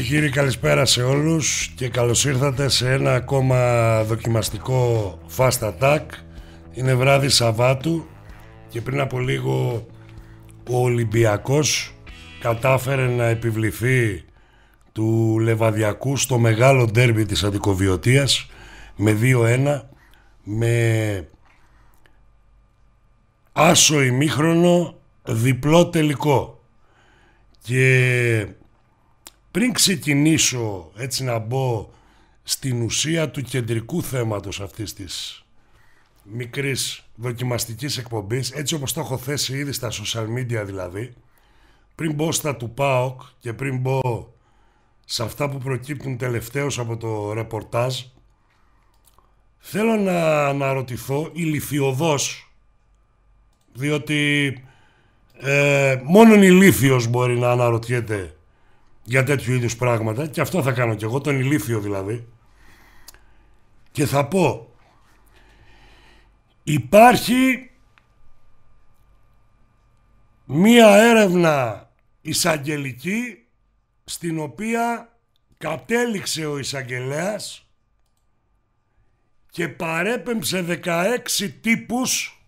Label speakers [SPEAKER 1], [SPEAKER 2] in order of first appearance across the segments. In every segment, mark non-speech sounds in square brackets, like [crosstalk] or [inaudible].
[SPEAKER 1] και κύριοι καλησπέρα σε όλους και καλώς ήρθατε σε ένα ακόμα δοκιμαστικό Fast Attack Είναι βράδυ Σαββάτου και πριν από λίγο ο Ολυμπιακός κατάφερε να επιβληθεί του Λεβαδιακού στο μεγάλο ντέρμπι της Αντικοβιωτίας με 2-1 με άσο ημίχρονο διπλό τελικό και πριν ξεκινήσω έτσι να μπω στην ουσία του κεντρικού θέματος αυτής της μικρής δοκιμαστικής εκπομπής, έτσι όπως το έχω θέσει ήδη στα social media δηλαδή, πριν μπω στα του ΠΑΟΚ και πριν μπω σε αυτά που προκύπτουν τελευταίως από το ρεπορτάζ, θέλω να αναρωτηθώ ηλικιωδώς, διότι ε, μόνον ηλίθιος μπορεί να αναρωτιέται για τέτοιου είδους πράγματα και αυτό θα κάνω και εγώ, τον ηλίθιο δηλαδή και θα πω υπάρχει μία έρευνα εισαγγελική στην οποία κατέληξε ο εισαγγελέας και παρέπεμψε 16 τύπους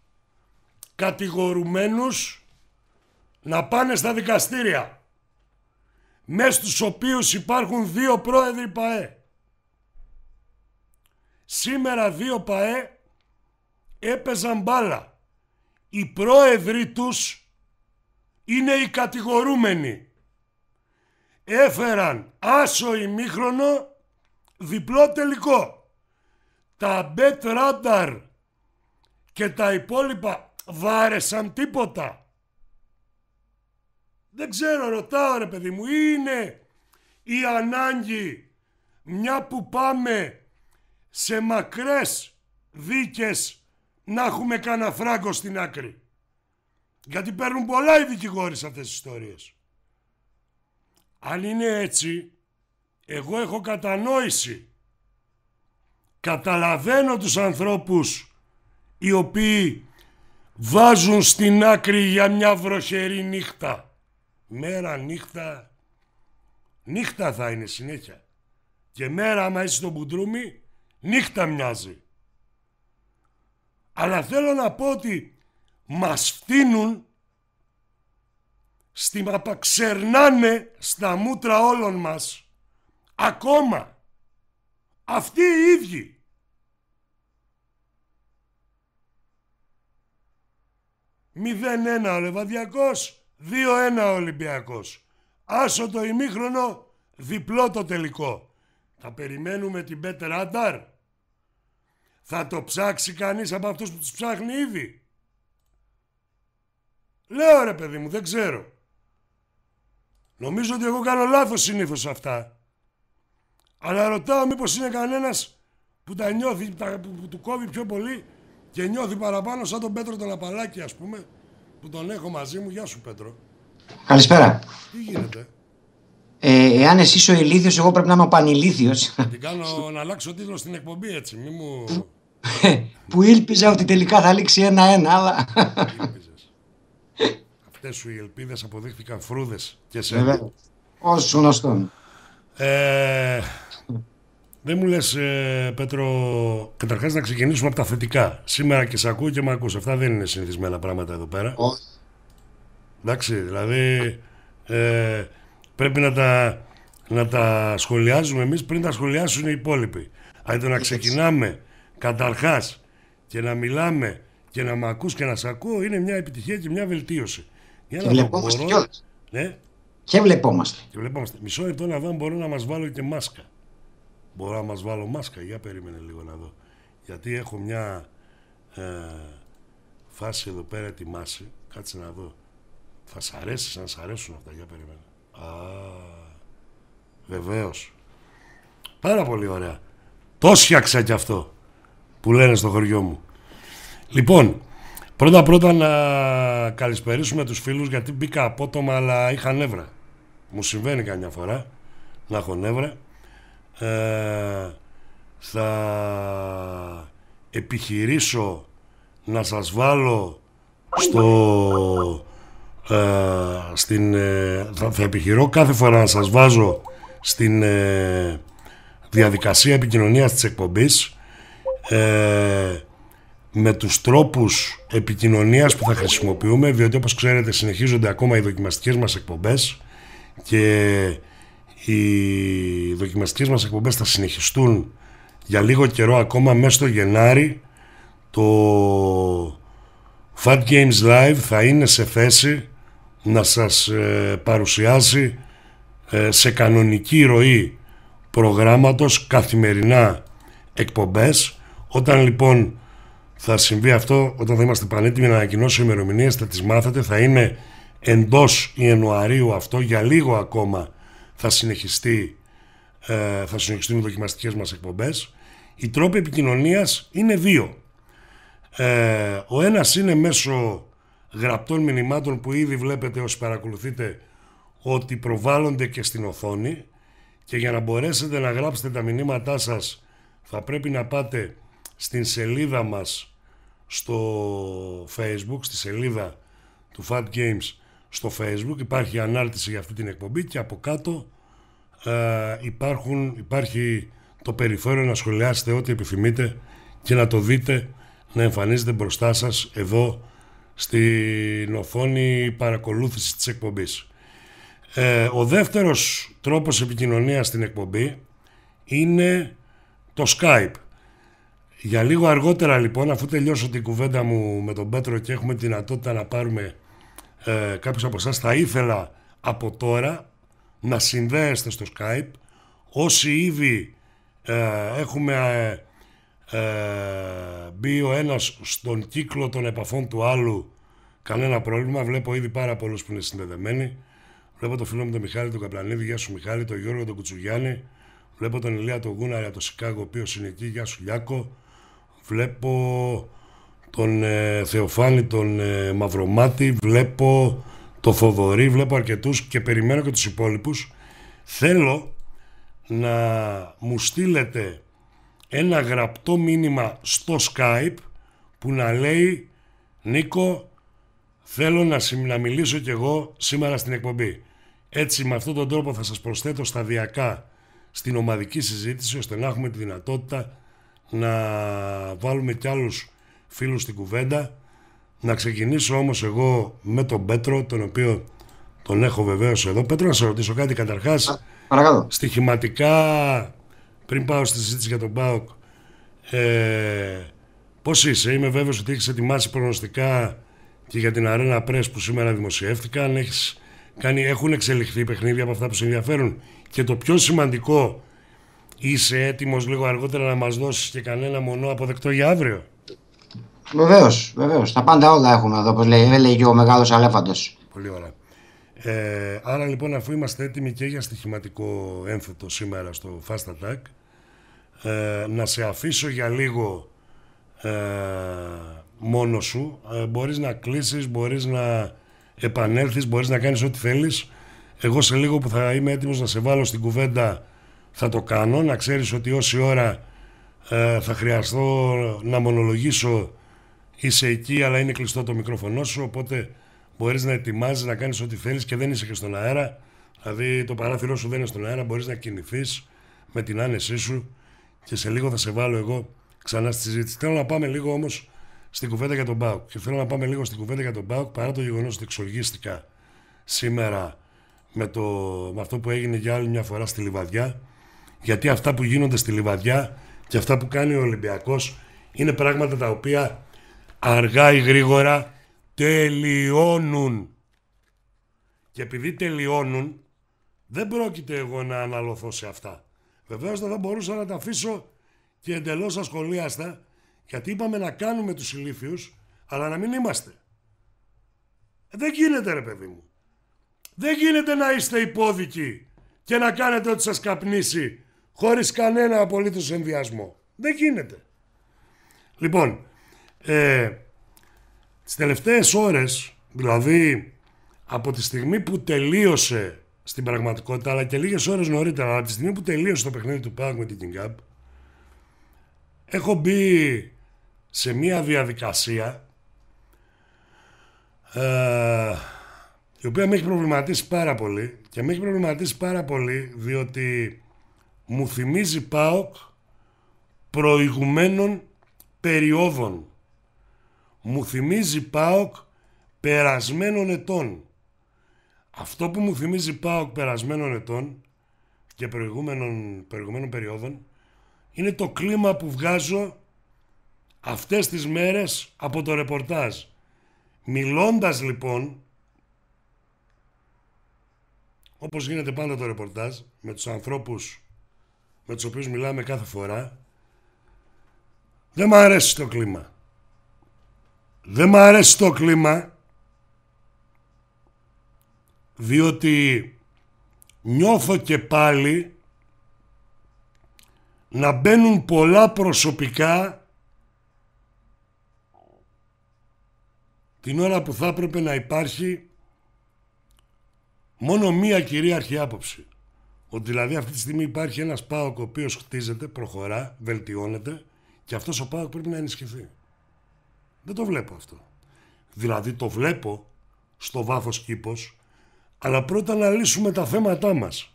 [SPEAKER 1] κατηγορουμένους να πάνε στα δικαστήρια μες στους οποίους υπάρχουν δύο πρόεδροι ΠΑΕ. Σήμερα δύο ΠΑΕ έπαιζαν μπάλα. Οι πρόεδροι τους είναι οι κατηγορούμενοι. Έφεραν άσο ημίχρονο διπλό τελικό. Τα Bet Radar και τα υπόλοιπα βάρεσαν τίποτα. Δεν ξέρω, ρωτάω ρε παιδί μου, είναι η ανάγκη μια που πάμε σε μακρές δίκες να έχουμε κανένα φράγκο στην άκρη. Γιατί παίρνουν πολλά οι δικηγόροι σε αυτές τις ιστορίες. Αν είναι έτσι, εγώ έχω κατανόηση. Καταλαβαίνω τους ανθρώπους οι οποίοι βάζουν στην άκρη για μια βροχερή νύχτα μέρα, νύχτα, νύχτα θα είναι συνέχεια. Και μέρα άμα είσαι στο μπουντρούμι, νύχτα μοιάζει. Αλλά θέλω να πω ότι μας φτύνουν, στη ξερνάνε στα μούτρα όλων μας. Ακόμα. Αυτοί οι ίδιοι. Μηδέν ένα ο Λεβαδιακός 2-1 Ολυμπιακός. Άσο το ημίχρονο, διπλό το τελικό. Θα περιμένουμε την Πέτερ Άνταρ. Θα το ψάξει κανείς από αυτούς που τους ψάχνει ήδη. Λέω ρε παιδί μου, δεν ξέρω. Νομίζω ότι εγώ κάνω λάθος συνήθως αυτά. Αλλά ρωτάω μήπως είναι κανένας που τα νιώθει, που, του κόβει πιο πολύ και νιώθει παραπάνω σαν τον Πέτρο τον Απαλάκη ας πούμε που τον έχω μαζί μου. Γεια σου, Πέτρο. Καλησπέρα. Τι γίνεται.
[SPEAKER 2] Ε, εάν εσύ είσαι ο ηλίθιος, εγώ πρέπει να είμαι ο πανηλήθιος. Την
[SPEAKER 1] κάνω να αλλάξω τίτλο στην εκπομπή έτσι, μη μου...
[SPEAKER 2] [laughs] που ήλπιζα ότι τελικά θα λήξει ένα-ένα, αλλά...
[SPEAKER 1] Αυτές σου οι ελπίδες αποδείχθηκαν φρούδες και σε... Βέβαια, ως γνωστόν. Ε, δεν μου λες, ε, Πέτρο, καταρχάς να ξεκινήσουμε από τα θετικά. Σήμερα και σε ακούω και με ακούς. Αυτά δεν είναι συνηθισμένα πράγματα εδώ πέρα. Όχι. Εντάξει, δηλαδή ε, πρέπει να τα, να τα σχολιάζουμε εμείς πριν τα σχολιάσουν οι υπόλοιποι. Αν το να ξεκινάμε καταρχάς και να μιλάμε και να με ακούς και να σε ακούω είναι μια επιτυχία και μια βελτίωση.
[SPEAKER 2] Για και βλεπόμαστε μπορώ... κιόλας. Ναι. Και βλεπόμαστε. Και
[SPEAKER 1] βλεπόμαστε. Μισό λεπτό να δω αν μπορώ να μας βάλω και μάσκα. Μπορώ να μας βάλω μάσκα, για περίμενε λίγο να δω. Γιατί έχω μια ε, φάση εδώ πέρα ετοιμάσει. Κάτσε να δω. Θα σ' αρέσει, να σ' αρέσουν αυτά, για περίμενε. Α, βεβαίως. Πάρα πολύ ωραία. Το σιάξα κι αυτό που λένε στο χωριό μου. Λοιπόν, πρώτα πρώτα να καλησπερίσουμε τους φίλους γιατί μπήκα απότομα αλλά είχα νεύρα. Μου συμβαίνει καμιά φορά να έχω νεύρα. Ε, θα επιχειρήσω να σας βάλω στο, ε, στην, ε, θα, θα, επιχειρώ κάθε φορά να σας βάζω στην ε, διαδικασία επικοινωνίας της εκπομπής με τους τρόπους επικοινωνίας που θα χρησιμοποιούμε διότι όπως ξέρετε συνεχίζονται ακόμα οι δοκιμαστικές μας εκπομπές και οι δοκιμαστικές μας εκπομπές θα συνεχιστούν για λίγο καιρό ακόμα μέσα στο Γενάρη το Fat Games Live θα είναι σε θέση να σας ε, παρουσιάσει ε, σε κανονική ροή προγράμματος καθημερινά εκπομπές όταν λοιπόν θα συμβεί αυτό όταν θα είμαστε πανέτοιμοι να ανακοινώσουμε ημερομηνίες, θα τις μάθετε θα είναι εντός Ιανουαρίου αυτό για λίγο ακόμα θα συνεχιστεί, ε, θα συνεχιστούν οι δοκιμαστικές μας εκπομπές. Οι τρόποι επικοινωνίας είναι δύο. Ε, ο ένας είναι μέσω γραπτών μηνυμάτων που ήδη βλέπετε όσοι παρακολουθείτε ότι προβάλλονται και στην οθόνη και για να μπορέσετε να γράψετε τα μηνύματά σας θα πρέπει να πάτε στην σελίδα μας στο facebook, στη σελίδα του Fat Games στο facebook υπάρχει ανάλυση για αυτή την εκπομπή και από κάτω ε, υπάρχουν, υπάρχει το περιφέρον να σχολιάσετε ό,τι επιθυμείτε και να το δείτε να εμφανίζεται μπροστά σας εδώ στην οθόνη παρακολούθησης της εκπομπής. Ε, ο δεύτερος τρόπος επικοινωνίας στην εκπομπή είναι το Skype. Για λίγο αργότερα λοιπόν, αφού τελειώσω την κουβέντα μου με τον Πέτρο και έχουμε τη δυνατότητα να πάρουμε ε, από εσάς θα ήθελα από τώρα να συνδέεστε στο Skype όσοι ήδη ε, έχουμε ε, ε, μπει ο ένας στον κύκλο των επαφών του άλλου κανένα πρόβλημα, βλέπω ήδη πάρα πολλούς που είναι συνδεδεμένοι βλέπω το φίλο μου τον Μιχάλη τον Καπλανίδη, γεια σου Μιχάλη, τον Γιώργο τον Κουτσουγιάννη βλέπω τον Ηλία τον Γούναρη από το Σικάγο ο οποίος είναι εκεί, γεια σου Λιάκο βλέπω τον ε, Θεοφάνη, τον ε, Μαυρομάτη, βλέπω το Θοδωρή, βλέπω αρκετούς και περιμένω και τους υπόλοιπους. Θέλω να μου στείλετε ένα γραπτό μήνυμα στο Skype που να λέει «Νίκο, θέλω να, να μιλήσω κι εγώ σήμερα στην εκπομπή». Έτσι, με αυτόν τον τρόπο θα σας προσθέτω σταδιακά στην ομαδική συζήτηση, ώστε να έχουμε τη δυνατότητα να βάλουμε κι άλλους φίλους στην κουβέντα. Να ξεκινήσω όμως εγώ με τον Πέτρο, τον οποίο τον έχω βεβαίως εδώ. Πέτρο, να σε ρωτήσω κάτι καταρχάς. Παρακαλώ. Στοιχηματικά, πριν πάω στη συζήτηση για τον ΠΑΟΚ, ε, πώς είσαι, είμαι βέβαιος ότι έχεις ετοιμάσει προγνωστικά και για την Arena Press που σήμερα δημοσιεύτηκαν. Έχεις κάνει, έχουν εξελιχθεί παιχνίδια από αυτά που σε ενδιαφέρουν. Και το πιο σημαντικό, είσαι έτοιμος λίγο αργότερα να μας δώσεις και κανένα μονό αποδεκτό για αύριο.
[SPEAKER 2] Βεβαίως, βεβαίως. Τα πάντα όλα έχουμε εδώ, όπως λέει, λέει ο μεγάλος αλέφαντος.
[SPEAKER 1] Πολύ ωραία. Ε, άρα λοιπόν, αφού είμαστε έτοιμοι και για στοιχηματικό ένθετο σήμερα στο Fast Attack, ε, να σε αφήσω για λίγο ε, μόνος σου. Ε, μπορείς να κλείσεις, μπορείς να επανέλθεις, μπορείς να κάνεις ό,τι θέλεις. Εγώ σε λίγο που θα είμαι έτοιμος να σε βάλω στην κουβέντα θα το κάνω. Να ξέρεις ότι όση ώρα ε, θα χρειαστώ να μονολογήσω Είσαι εκεί, αλλά είναι κλειστό το μικρόφωνο σου, οπότε μπορείς να ετοιμάζεις να κάνεις ό,τι θέλεις και δεν είσαι και στον αέρα. Δηλαδή το παράθυρό σου δεν είναι στον αέρα, μπορείς να κινηθείς με την άνεσή σου και σε λίγο θα σε βάλω εγώ ξανά στη συζήτηση. Θέλω να πάμε λίγο όμως στην κουβέντα για τον Μπάουκ. Και θέλω να πάμε λίγο στην κουβέντα για τον Μπάουκ παρά το γεγονός ότι εξοργίστηκα σήμερα με, το, με αυτό που έγινε για άλλη μια φορά στη Λιβαδιά. Γιατί αυτά που γίνονται στη Λιβαδιά και αυτά που κάνει ο Ολυμπιακός είναι πράγματα τα οποία αργά ή γρήγορα τελειώνουν. Και επειδή τελειώνουν, δεν πρόκειται εγώ να αναλωθώ σε αυτά. Βεβαίως δεν θα μπορούσα να τα αφήσω και εντελώς ασχολίαστα, γιατί είπαμε να κάνουμε τους ηλίθιους, αλλά να μην είμαστε. Δεν γίνεται ρε παιδί μου. Δεν γίνεται να είστε υπόδικοι και να κάνετε ό,τι σας καπνίσει χωρίς κανένα απολύτως ενδιασμό. Δεν γίνεται. Λοιπόν, ε, τις τελευταίες ώρες, δηλαδή από τη στιγμή που τελείωσε στην πραγματικότητα, αλλά και λίγες ώρες νωρίτερα, αλλά από τη στιγμή που τελείωσε το παιχνίδι του Πάγκ με την King έχω μπει σε μία διαδικασία ε, η οποία με έχει προβληματίσει πάρα πολύ και με έχει προβληματίσει πάρα πολύ διότι μου θυμίζει ΠΑΟΚ προηγουμένων περιόδων μου θυμίζει ΠΑΟΚ περασμένων ετών. Αυτό που μου θυμίζει ΠΑΟΚ περασμένων ετών και προηγούμενων, περιόδων είναι το κλίμα που βγάζω αυτές τις μέρες από το ρεπορτάζ. Μιλώντας λοιπόν, όπως γίνεται πάντα το ρεπορτάζ, με τους ανθρώπους με τους οποίους μιλάμε κάθε φορά, δεν μου αρέσει το κλίμα. Δεν μ' αρέσει το κλίμα διότι νιώθω και πάλι να μπαίνουν πολλά προσωπικά την ώρα που θα έπρεπε να υπάρχει μόνο μία κυρίαρχη άποψη. Ότι δηλαδή αυτή τη στιγμή υπάρχει ένας ΠΑΟΚ ο οποίος χτίζεται, προχωρά, βελτιώνεται και αυτός ο ΠΑΟΚ πρέπει να ενισχυθεί. Δεν το βλέπω αυτό. Δηλαδή το βλέπω στο βάθος κήπος, αλλά πρώτα να λύσουμε τα θέματά μας.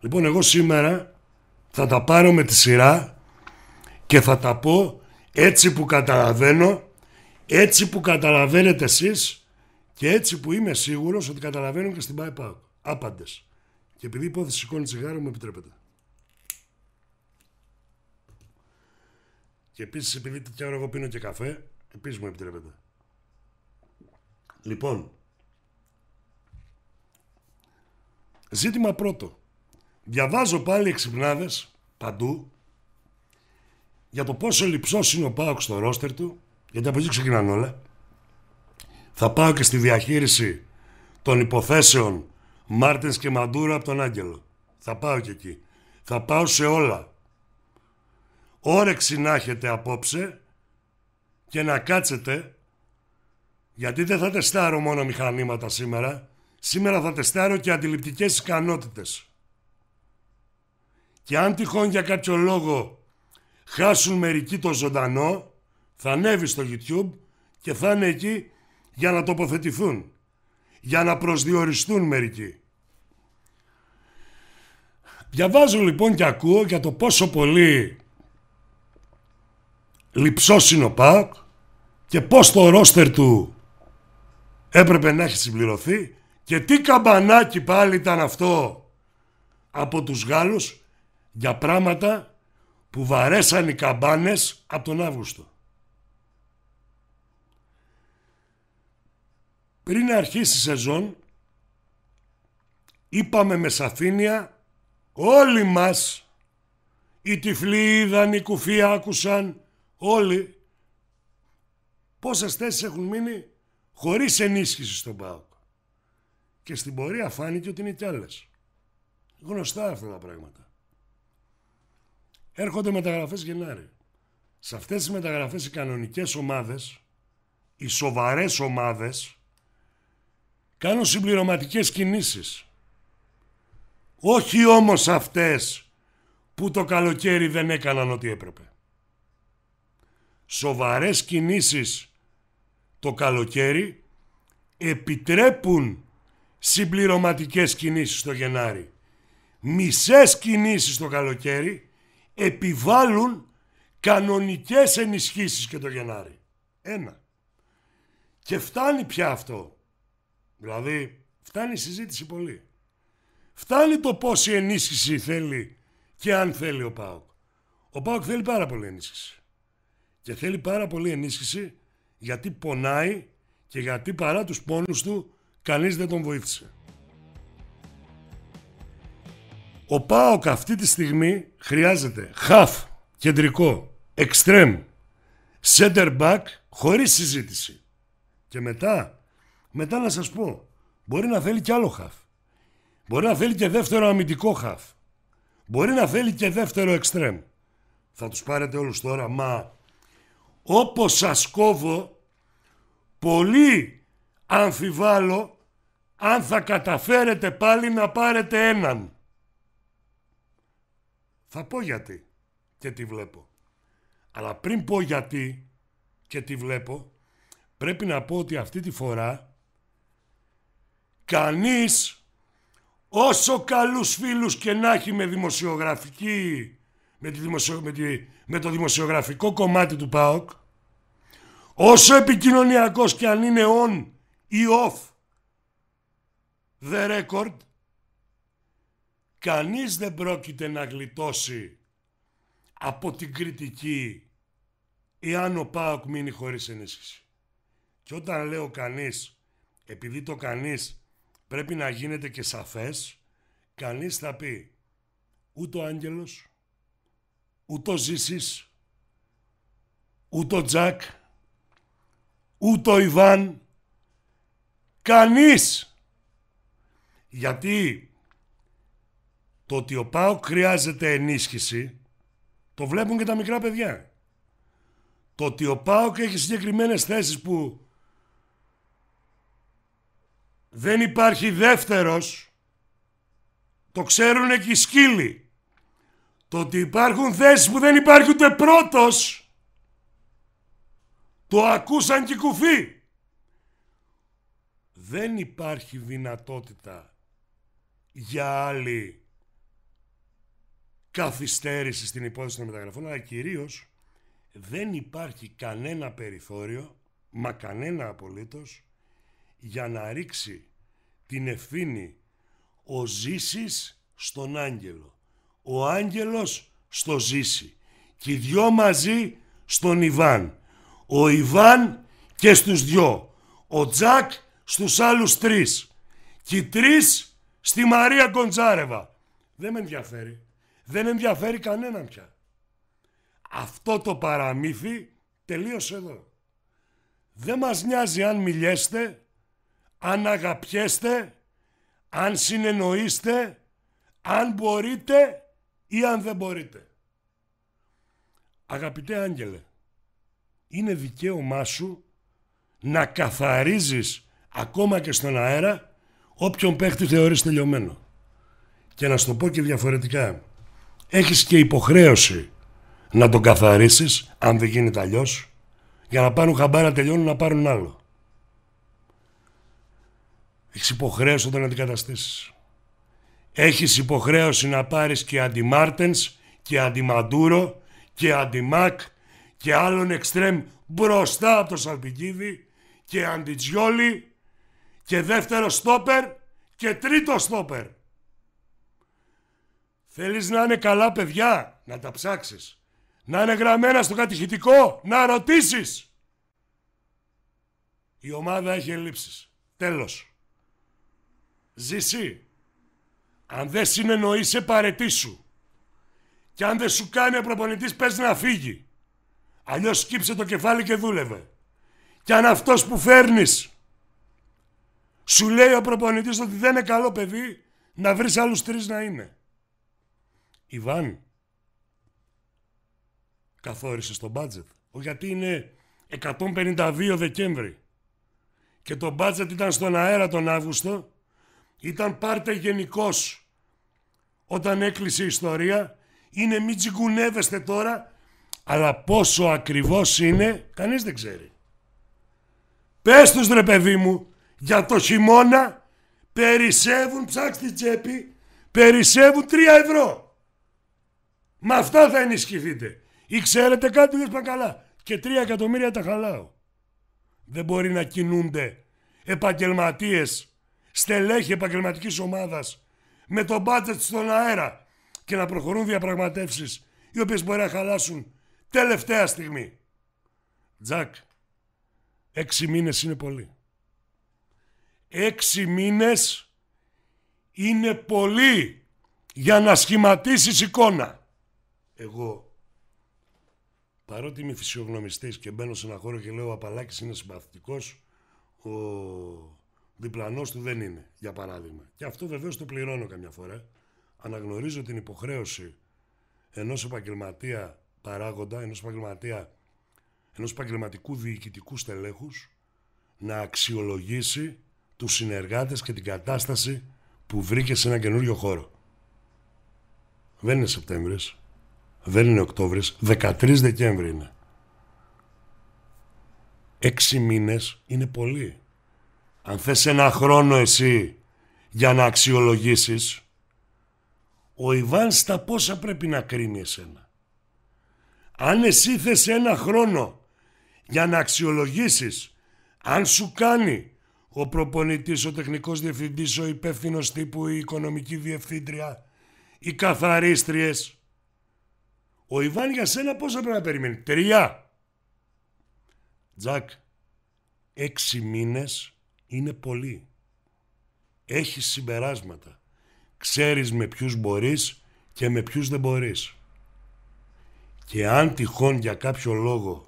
[SPEAKER 1] Λοιπόν, εγώ σήμερα θα τα πάρω με τη σειρά και θα τα πω έτσι που καταλαβαίνω, έτσι που καταλαβαίνετε εσείς και έτσι που είμαι σίγουρος ότι καταλαβαίνω και στην ΠΑΕΠΑ. Άπαντες. Και επειδή η υπόθεση σηκώνει τσιγάρο, μου επιτρέπετε. Και επίσης, επειδή τέτοια ώρα εγώ πίνω και καφέ, Επίσης μου επιτρέπετε. Λοιπόν, ζήτημα πρώτο. Διαβάζω πάλι εξυπνάδες παντού για το πόσο λυψός είναι ο Πάοκ στο ρόστερ του, γιατί από εκεί ξεκινάνε όλα. Θα πάω και στη διαχείριση των υποθέσεων Μάρτινς και Μαντούρα από τον Άγγελο. Θα πάω και εκεί. Θα πάω σε όλα. Όρεξη να έχετε απόψε και να κάτσετε γιατί δεν θα τεστάρω μόνο μηχανήματα σήμερα. Σήμερα θα τεστάρω και αντιληπτικές ικανότητες. Και αν τυχόν για κάποιο λόγο χάσουν μερικοί το ζωντανό, θα ανέβει στο YouTube και θα είναι εκεί για να τοποθετηθούν, για να προσδιοριστούν μερικοί. Διαβάζω λοιπόν και ακούω για το πόσο πολύ λυψός είναι ο ΠΑΚ, και πώς το ρόστερ του έπρεπε να έχει συμπληρωθεί και τι καμπανάκι πάλι ήταν αυτό από τους Γάλλους για πράγματα που βαρέσαν οι καμπάνες από τον Αύγουστο. Πριν αρχίσει η σεζόν, είπαμε με σαφήνεια όλοι μας, οι τυφλοί είδαν, οι κουφοί άκουσαν, όλοι Πόσες θέσεις έχουν μείνει χωρίς ενίσχυση στον ΠΑΟΚ. Και στην πορεία φάνηκε ότι είναι κι άλλε. Γνωστά αυτά τα πράγματα. Έρχονται μεταγραφές Γενάρη. Σε αυτές τις μεταγραφές οι κανονικές ομάδες, οι σοβαρές ομάδες, κάνουν συμπληρωματικές κινήσεις. Όχι όμως αυτές που το καλοκαίρι δεν έκαναν ό,τι έπρεπε. Σοβαρές κινήσεις το καλοκαίρι επιτρέπουν συμπληρωματικές κινήσεις το Γενάρη. Μισές κινήσεις το καλοκαίρι επιβάλλουν κανονικές ενισχύσεις και το Γενάρη. Ένα. Και φτάνει πια αυτό. Δηλαδή φτάνει η συζήτηση πολύ. Φτάνει το πόση ενίσχυση θέλει και αν θέλει ο ΠΑΟΚ. Ο ΠΑΟΚ θέλει πάρα πολύ ενίσχυση. Και θέλει πάρα πολύ ενίσχυση γιατί πονάει και γιατί παρά τους πόνους του κανείς δεν τον βοήθησε. Ο Πάοκ αυτή τη στιγμή χρειάζεται χαφ, κεντρικό, εξτρέμ, center back, χωρίς συζήτηση. Και μετά, μετά να σας πω, μπορεί να θέλει και άλλο χαφ. Μπορεί να θέλει και δεύτερο αμυντικό χαφ. Μπορεί να θέλει και δεύτερο εξτρέμ. Θα τους πάρετε όλους τώρα, μα όπως σας κόβω πολύ αμφιβάλλω αν θα καταφέρετε πάλι να πάρετε έναν. Θα πω γιατί και τι βλέπω. Αλλά πριν πω γιατί και τι βλέπω, πρέπει να πω ότι αυτή τη φορά κανείς όσο καλούς φίλους και να έχει με δημοσιογραφική με, τη με, τη, με το δημοσιογραφικό κομμάτι του ΠΑΟΚ Όσο επικοινωνιακός και αν είναι on ή off the record, κανείς δεν πρόκειται να γλιτώσει από την κριτική εάν ο ΠΑΟΚ μείνει χωρίς ενίσχυση. Και όταν λέω κανείς, επειδή το κανείς πρέπει να γίνεται και σαφές, κανείς θα πει ούτε ο Άγγελος, ούτε ο Ζήσης, ούτε ο Τζακ, ο Ιβάν, κανείς. Γιατί το ότι ο ΠΑΟΚ χρειάζεται ενίσχυση, το βλέπουν και τα μικρά παιδιά. Το ότι ο ΠΑΟΚ έχει συγκεκριμένες θέσεις που δεν υπάρχει δεύτερος, το ξέρουν και οι σκύλοι. Το ότι υπάρχουν θέσεις που δεν υπάρχει ούτε πρώτος, το ακούσαν και κουφί. Δεν υπάρχει δυνατότητα για άλλη καθυστέρηση στην υπόθεση των μεταγραφών, αλλά κυρίως δεν υπάρχει κανένα περιθώριο, μα κανένα απολύτως, για να ρίξει την ευθύνη ο Ζήσης στον Άγγελο. Ο Άγγελος στο Ζήση και οι δυο μαζί στον Ιβάν ο Ιβάν και στους δυο, ο Τζακ στους άλλους τρεις και οι τρεις στη Μαρία Γκοντζάρεβα. Δεν με ενδιαφέρει. Δεν ενδιαφέρει κανέναν πια. Αυτό το παραμύθι τελείωσε εδώ. Δεν μας νοιάζει αν μιλιέστε, αν αγαπιέστε, αν συνεννοείστε, αν μπορείτε ή αν δεν μπορείτε. Αγαπητέ άγγελε, είναι δικαίωμά σου να καθαρίζεις ακόμα και στον αέρα όποιον παίχτη θεωρείς τελειωμένο. Και να σου το πω και διαφορετικά. Έχεις και υποχρέωση να τον καθαρίσεις, αν δεν γίνεται αλλιώς, για να πάρουν χαμπάρα τελειώνουν να πάρουν άλλο. Έχεις υποχρέωση να τον αντικαταστήσεις. Έχεις υποχρέωση να πάρεις και αντιμάρτενς και αντιμαντούρο και αντιμάκ και άλλον εξτρέμ μπροστά από το Σαλπικίδη και Αντιτζιόλι και δεύτερο στόπερ και τρίτο στόπερ. Θέλεις να είναι καλά παιδιά, να τα ψάξεις. Να είναι γραμμένα στο κατηχητικό, να ρωτήσεις. Η ομάδα έχει ελλείψεις. Τέλος. Ζησί. Αν δεν συνεννοείσαι παρετήσου. Και αν δεν σου κάνει ο προπονητής πες να φύγει. Αλλιώς σκύψε το κεφάλι και δούλευε. Και αν αυτός που φέρνεις σου λέει ο προπονητής ότι δεν είναι καλό παιδί, να βρεις άλλους τρεις να είναι. Ιβάν, καθόρισες το μπάτζετ. Γιατί είναι 152 Δεκέμβρη και το μπάτζετ ήταν στον αέρα τον Αύγουστο, ήταν πάρτε γενικός όταν έκλεισε η ιστορία, είναι μη τσιγκουνεύεστε τώρα αλλά πόσο ακριβώς είναι, κανείς δεν ξέρει. Πες τους ρε παιδί μου, για το χειμώνα περισσεύουν, ψάξτε την τσέπη, περισσεύουν 3 ευρώ. Με αυτά θα ενισχυθείτε. Ή ξέρετε κάτι δεν καλά. Και 3 εκατομμύρια τα χαλάω. Δεν μπορεί να κινούνται επαγγελματίες, στελέχη επαγγελματικής ομάδας με τον μπάτζετ στον αέρα και να προχωρούν διαπραγματεύσεις οι οποίες μπορεί να χαλάσουν τελευταία στιγμή. Τζακ, έξι μήνες είναι πολύ. Έξι μήνες είναι πολύ για να σχηματίσεις εικόνα. Εγώ, παρότι είμαι φυσιογνωμιστής και μπαίνω σε ένα χώρο και λέω ο Απαλάκης είναι συμπαθητικός, ο διπλανός του δεν είναι, για παράδειγμα. Και αυτό βεβαίως το πληρώνω καμιά φορά. Αναγνωρίζω την υποχρέωση ενός επαγγελματία παράγοντα, ενός επαγγελματία, ενός επαγγελματικού διοικητικού στελέχους να αξιολογήσει τους συνεργάτες και την κατάσταση που βρήκε σε ένα καινούριο χώρο. Δεν είναι Σεπτέμβρης, δεν είναι Οκτώβρης, 13 Δεκέμβρη είναι. Έξι μήνες είναι πολύ. Αν θες ένα χρόνο εσύ για να αξιολογήσεις, ο Ιβάν στα πόσα πρέπει να κρίνει εσένα. Αν εσύ θες ένα χρόνο για να αξιολογήσεις αν σου κάνει ο προπονητής, ο τεχνικός διευθυντής, ο υπεύθυνος τύπου, η οικονομική διευθύντρια, οι καθαρίστριες. Ο Ιβάν για σένα πόσα πρέπει να περιμένει. Τρία. Τζακ, έξι μήνες είναι πολύ. Έχεις συμπεράσματα. Ξέρεις με ποιους μπορείς και με ποιους δεν μπορείς και αν τυχόν για κάποιο λόγο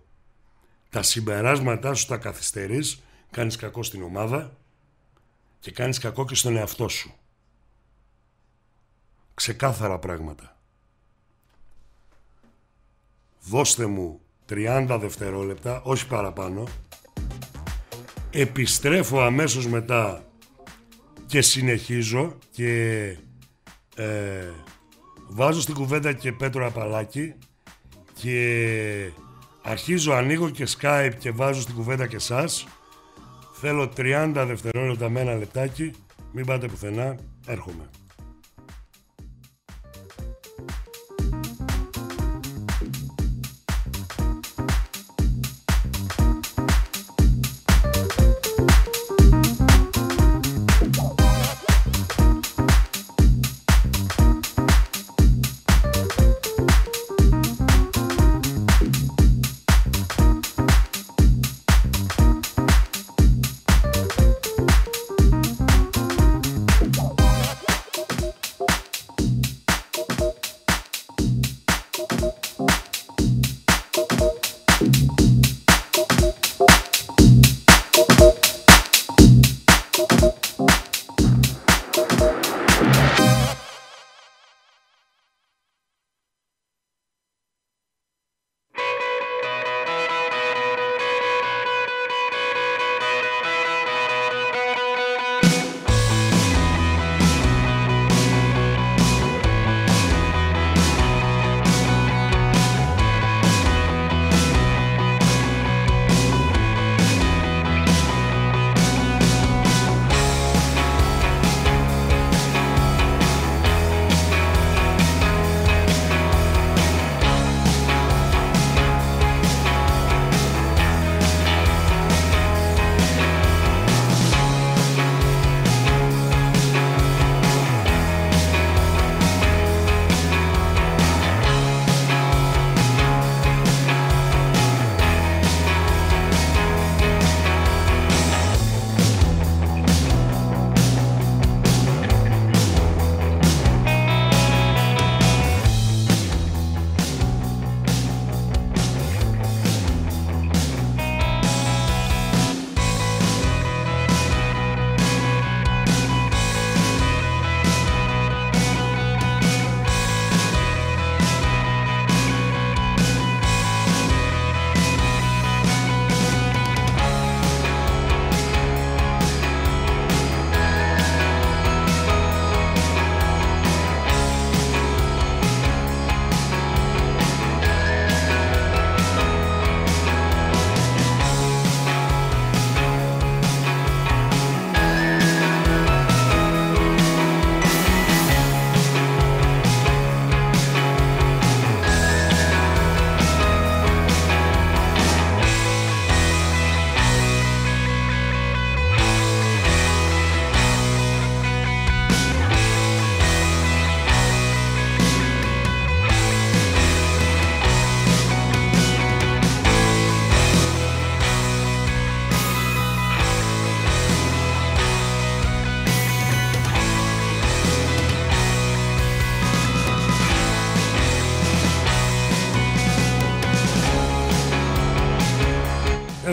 [SPEAKER 1] τα συμπεράσματά σου τα καθυστερείς, κάνεις κακό στην ομάδα και κάνεις κακό και στον εαυτό σου. Ξεκάθαρα πράγματα. Δώστε μου 30 δευτερόλεπτα, όχι παραπάνω. Επιστρέφω αμέσως μετά και συνεχίζω και ε, βάζω στην κουβέντα και Πέτρο Απαλάκη και αρχίζω, ανοίγω και Skype και βάζω στην κουβέντα και εσά. Θέλω 30 δευτερόλεπτα με ένα λεπτάκι. Μην πάτε πουθενά. Έρχομαι.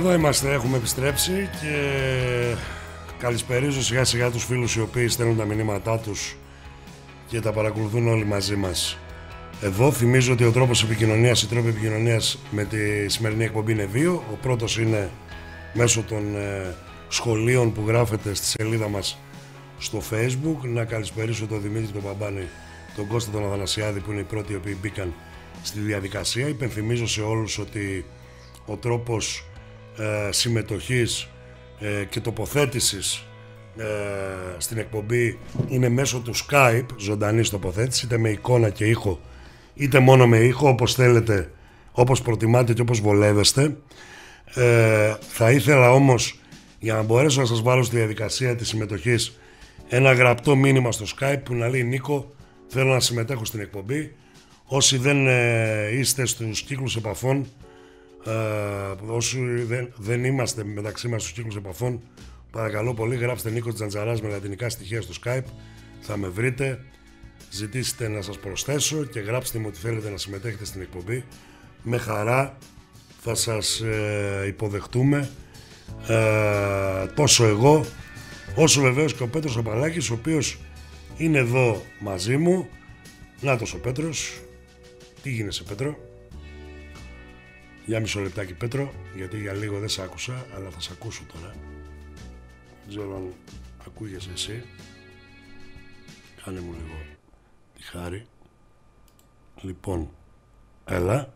[SPEAKER 1] Εδώ είμαστε, έχουμε επιστρέψει και καλησπερίζω σιγά σιγά τους φίλους οι οποίοι στέλνουν τα μηνύματά τους και τα παρακολουθούν όλοι μαζί μας. Εδώ θυμίζω ότι ο τρόπος επικοινωνίας, ή τρόποι επικοινωνίας με τη σημερινή εκπομπή είναι δύο. Ο πρώτος είναι μέσω των ε, σχολείων που γράφεται στη σελίδα μας στο facebook. Να καλησπερίσω τον Δημήτρη τον Παμπάνη, τον Κώστα τον Αθανασιάδη που είναι οι πρώτοι οι οποίοι μπήκαν στη διαδικασία. Υπενθυμίζω σε όλους ότι ο τρόπος ε, συμμετοχής ε, και τοποθέτησης ε, στην εκπομπή είναι μέσω του Skype, ζωντανής τοποθέτηση, είτε με εικόνα και ήχο, είτε μόνο με ήχο, όπως θέλετε, όπως προτιμάτε και όπως βολεύεστε. Ε, θα ήθελα όμως, για να μπορέσω να σας βάλω στη διαδικασία της συμμετοχής, ένα γραπτό μήνυμα στο Skype που να λέει «Νίκο, θέλω να συμμετέχω στην εκπομπή». Όσοι δεν είστε στους κύκλους επαφών, ε, όσοι δεν, δεν είμαστε μεταξύ μας στους κύκλους επαφών, παρακαλώ πολύ γράψτε Νίκος Τζαντζαράς με λατινικά στοιχεία στο Skype, θα με βρείτε, ζητήστε να σας προσθέσω και γράψτε μου ότι θέλετε να συμμετέχετε στην εκπομπή. Με χαρά θα σας ε, υποδεχτούμε ε, τόσο εγώ όσο βεβαίως και ο Πέτρος Απαλάκης ο οποίος είναι εδώ μαζί μου. Νάτος ο Πέτρος. Τι γίνεσαι Πέτρο. Για μισό λεπτάκι Πέτρο, γιατί για λίγο δεν σε άκουσα, αλλά θα σε ακούσω τώρα. Δεν ξέρω αν ακούγες εσύ. Κάνε μου λίγο τη χάρη. Λοιπόν, έλα.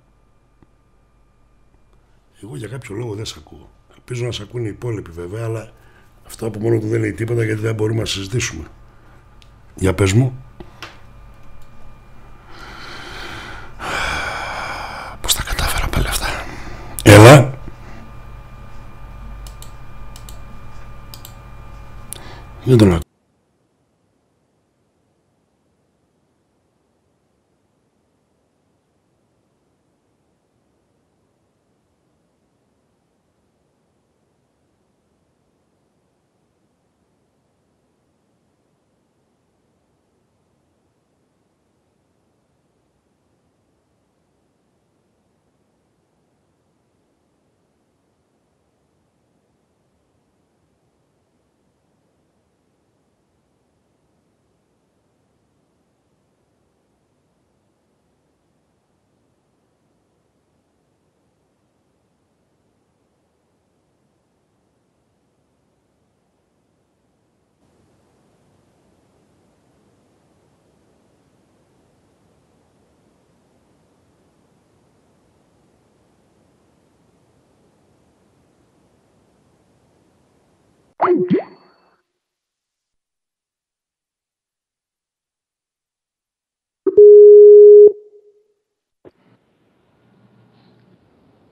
[SPEAKER 1] Εγώ για κάποιο λόγο δεν σε ακούω. Ελπίζω να σε ακούνε οι υπόλοιποι βέβαια, αλλά αυτό από μόνο του δεν λέει τίποτα γιατί δεν μπορούμε να συζητήσουμε. Για πες μου. Людмила,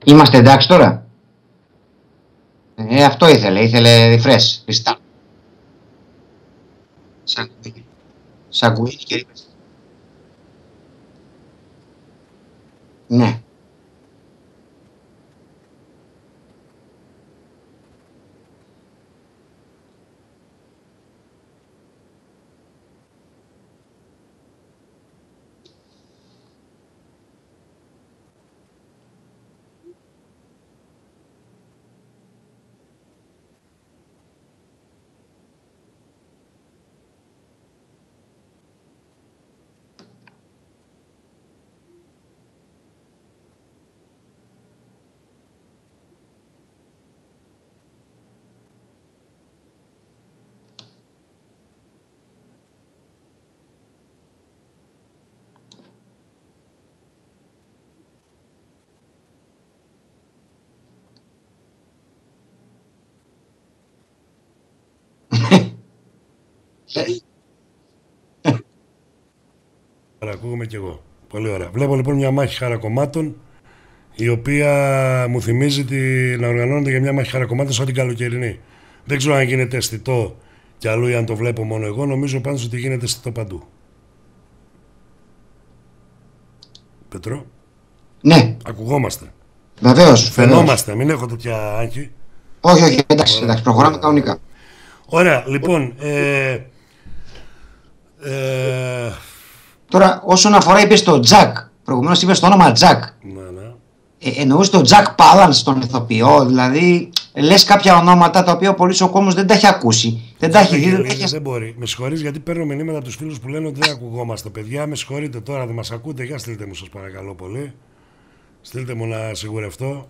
[SPEAKER 2] Είμαστε εντάξει τώρα. Ε, αυτό ήθελε. Ήθελε refresh. Πιστά. Σαγκουίνι. Σαγκουίνι και Ναι.
[SPEAKER 1] Ωραία, ακούγομαι κι εγώ. Πολύ ωραία. Βλέπω λοιπόν μια μάχη χαρακομμάτων η οποία μου θυμίζει τη, να οργανώνεται για μια μάχη χαρακομμάτων σαν την καλοκαιρινή. Δεν ξέρω αν γίνεται αισθητό κι αλλού ή αν το βλέπω μόνο εγώ. Νομίζω πάντως ότι γίνεται αισθητό παντού. Πετρό. Ναι. Ακουγόμαστε. Βεβαίως. Φαινόμαστε. Μην έχω τέτοια άγχη.
[SPEAKER 2] Όχι, όχι, εντάξει, εντάξει προχωράμε
[SPEAKER 1] κανονικά. Ωραία, λοιπόν, ε,
[SPEAKER 2] ε, τώρα, όσον αφορά, είπες το Τζακ. Προηγουμένως είπες το όνομα Τζακ. Ναι, ναι. Ε, εννοούσε το Τζακ Πάλαν στον ηθοποιό, δηλαδή λες κάποια ονόματα τα οποία πολύς ο κόσμο δεν τα έχει ακούσει. Δεν τα έχει δει. Δεν, έχει... δεν
[SPEAKER 1] μπορεί. Με συγχωρείτε γιατί παίρνω μηνύματα από τους φίλους που λένε ότι δεν ακουγόμαστε, παιδιά. Με συγχωρείτε τώρα, δεν μας ακούτε. Για στείλτε μου, σας παρακαλώ πολύ. Στείλτε μου να σιγουρευτώ.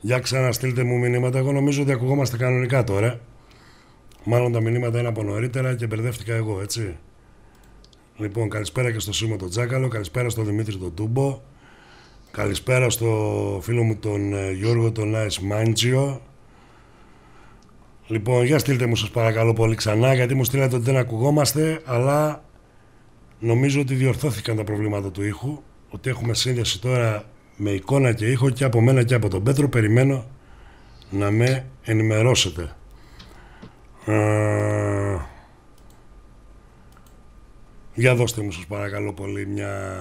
[SPEAKER 1] Για ξαναστείλτε μου μηνύματα. Εγώ νομίζω ότι ακουγόμαστε κανονικά τώρα. Μάλλον τα μηνύματα είναι από νωρίτερα και μπερδεύτηκα εγώ, έτσι. Λοιπόν, καλησπέρα και στο Σίμω τον Τζάκαλο, καλησπέρα στον Δημήτρη τον Τούμπο, καλησπέρα στο φίλο μου τον ε, Γιώργο τον Άις Μάντζιο. Λοιπόν, για στείλτε μου σας παρακαλώ πολύ ξανά, γιατί μου στείλατε ότι δεν ακουγόμαστε, αλλά νομίζω ότι διορθώθηκαν τα προβλήματα του ήχου, ότι έχουμε σύνδεση τώρα με εικόνα και ήχο και από μένα και από τον Πέτρο περιμένω να με ενημερώσετε. Ε, για δώστε μου σας παρακαλώ πολύ μια...